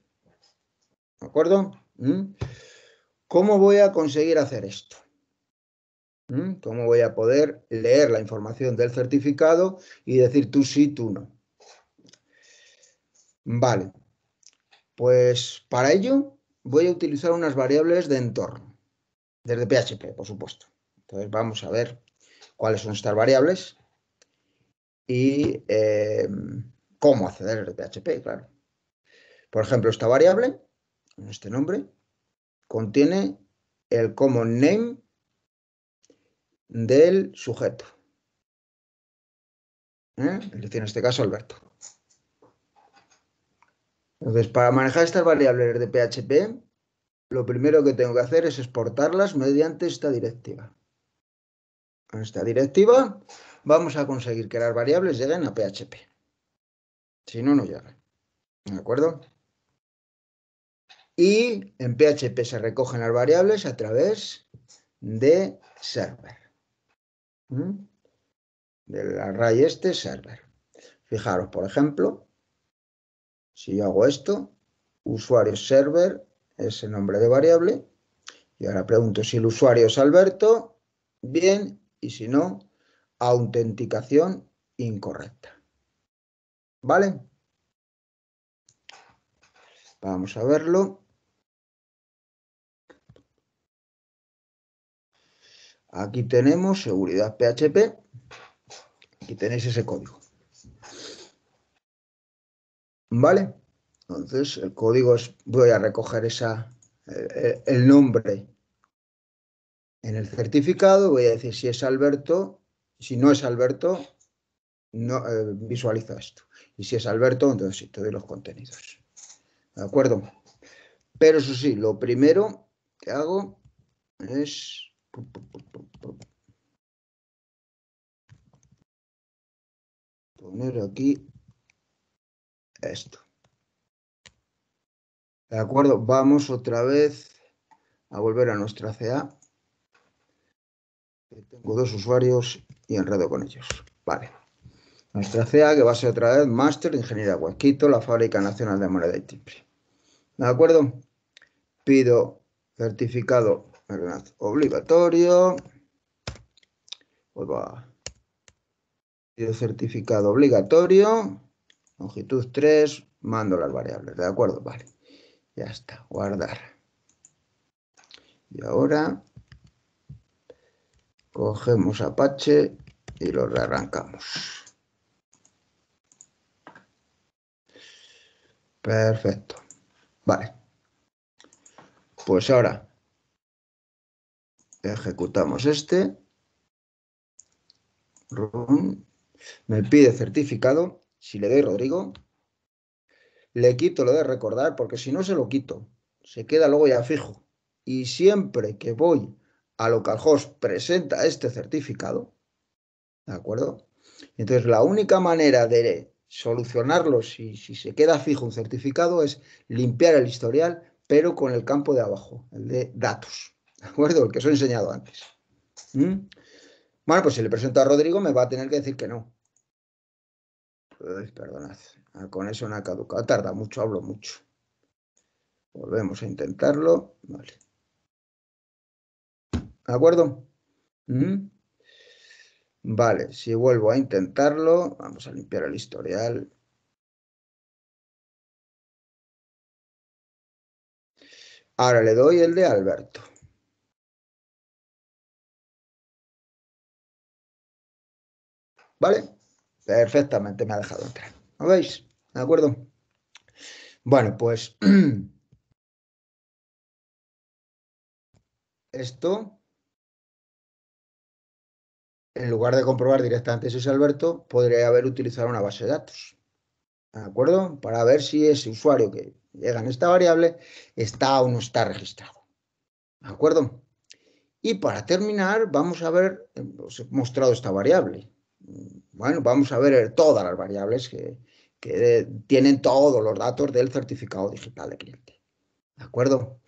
¿De acuerdo? ¿Mm? ¿Cómo voy a conseguir hacer esto? ¿Mm? ¿Cómo voy a poder leer la información del certificado y decir tú sí, tú no? Vale, pues para ello voy a utilizar unas variables de entorno, desde PHP, por supuesto. Entonces vamos a ver cuáles son estas variables y eh, cómo acceder desde PHP, claro. Por ejemplo, esta variable, con este nombre, contiene el common name del sujeto. ¿eh? Es decir, en este caso Alberto. Entonces, para manejar estas variables de PHP, lo primero que tengo que hacer es exportarlas mediante esta directiva. Con esta directiva vamos a conseguir que las variables lleguen a PHP. Si no, no llegan. ¿De acuerdo? Y en PHP se recogen las variables a través de server. ¿Mm? Del array este server. Fijaros, por ejemplo, si yo hago esto, usuario server es el nombre de variable. Y ahora pregunto si el usuario es Alberto, bien, y si no, autenticación incorrecta. ¿Vale? Vamos a verlo. Aquí tenemos seguridad PHP. Aquí tenéis ese código. ¿Vale? Entonces, el código es, voy a recoger esa, eh, eh, el, nombre en el certificado, voy a decir si es Alberto, si no es Alberto, no, eh, visualiza esto. Y si es Alberto, entonces sí, te doy los contenidos. ¿De acuerdo? Pero eso sí, lo primero que hago es Poner aquí esto. De acuerdo, vamos otra vez a volver a nuestra CA. Tengo dos usuarios y enredo con ellos. Vale. Nuestra CA que va a ser otra vez Master Ingeniería huequito la Fábrica Nacional de Moneda y Timbre. ¿De acuerdo? Pido certificado obligatorio pues a obligatorio. certificado obligatorio. Longitud 3. Mando las variables, ¿de acuerdo? Vale. Ya está, guardar. Y ahora cogemos Apache y lo rearrancamos. Perfecto. Vale. Pues ahora Ejecutamos este. Me pide certificado. Si le doy Rodrigo, le quito lo de recordar porque si no se lo quito. Se queda luego ya fijo. Y siempre que voy a localhost presenta este certificado, ¿de acuerdo? Entonces la única manera de solucionarlo si, si se queda fijo un certificado es limpiar el historial, pero con el campo de abajo, el de datos. ¿de acuerdo? El que os he enseñado antes. ¿Mm? Bueno, pues si le presento a Rodrigo me va a tener que decir que no. perdonad, ah, con eso no ha caducado, tarda mucho, hablo mucho. Volvemos a intentarlo, vale. ¿De acuerdo? ¿Mm? Vale, si vuelvo a intentarlo, vamos a limpiar el historial. Ahora le doy el de Alberto. ¿Vale? Perfectamente me ha dejado entrar. ¿Lo veis? ¿De acuerdo? Bueno, pues esto, en lugar de comprobar directamente si es Alberto, podría haber utilizado una base de datos. ¿De acuerdo? Para ver si ese usuario que llega en esta variable está o no está registrado. ¿De acuerdo? Y para terminar, vamos a ver, os he mostrado esta variable bueno, vamos a ver eh, todas las variables que, eh, tienen todos los datos del certificado digital de cliente. ¿De acuerdo?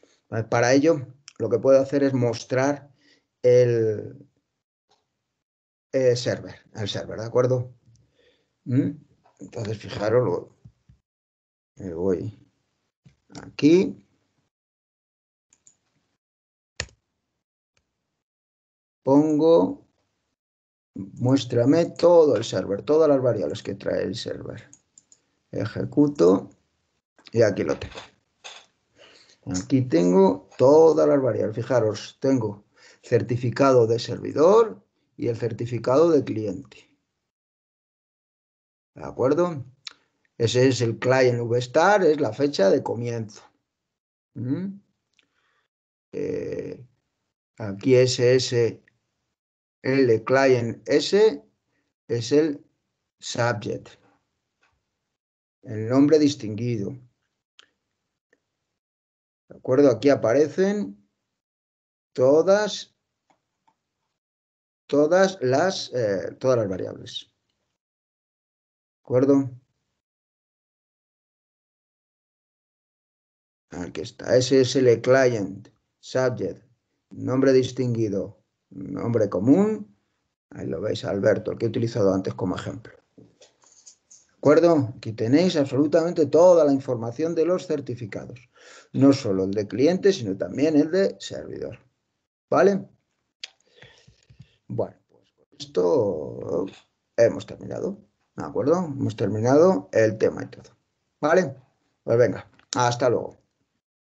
Para ello, lo que puedo hacer es mostrar el, eh, server, el server, ¿de acuerdo? ¿Mm? Entonces, fijaros, lo, me voy aquí. Pongo muéstrame todo el server, todas las variables que trae el server. Ejecuto y aquí lo tengo. Aquí tengo todas las variables. Fijaros, tengo certificado de servidor y el certificado de cliente. ¿De acuerdo? Ese es el client VStar, es la fecha de comienzo. ¿Mm? Eh, aquí es aquí SS el client S es el subject, el nombre distinguido. ¿De acuerdo? Aquí aparecen todas, todas, las, eh, todas las variables. ¿De acuerdo? Aquí está. Ese es el client, subject, nombre distinguido nombre común, ahí lo veis, Alberto, el que he utilizado antes como ejemplo. ¿De acuerdo? Aquí tenéis absolutamente toda la información de los certificados, no solo el de cliente, sino también el de servidor. ¿Vale? Bueno, pues con esto hemos terminado, ¿de acuerdo? Hemos terminado el tema y todo. ¿Vale? Pues venga, hasta luego.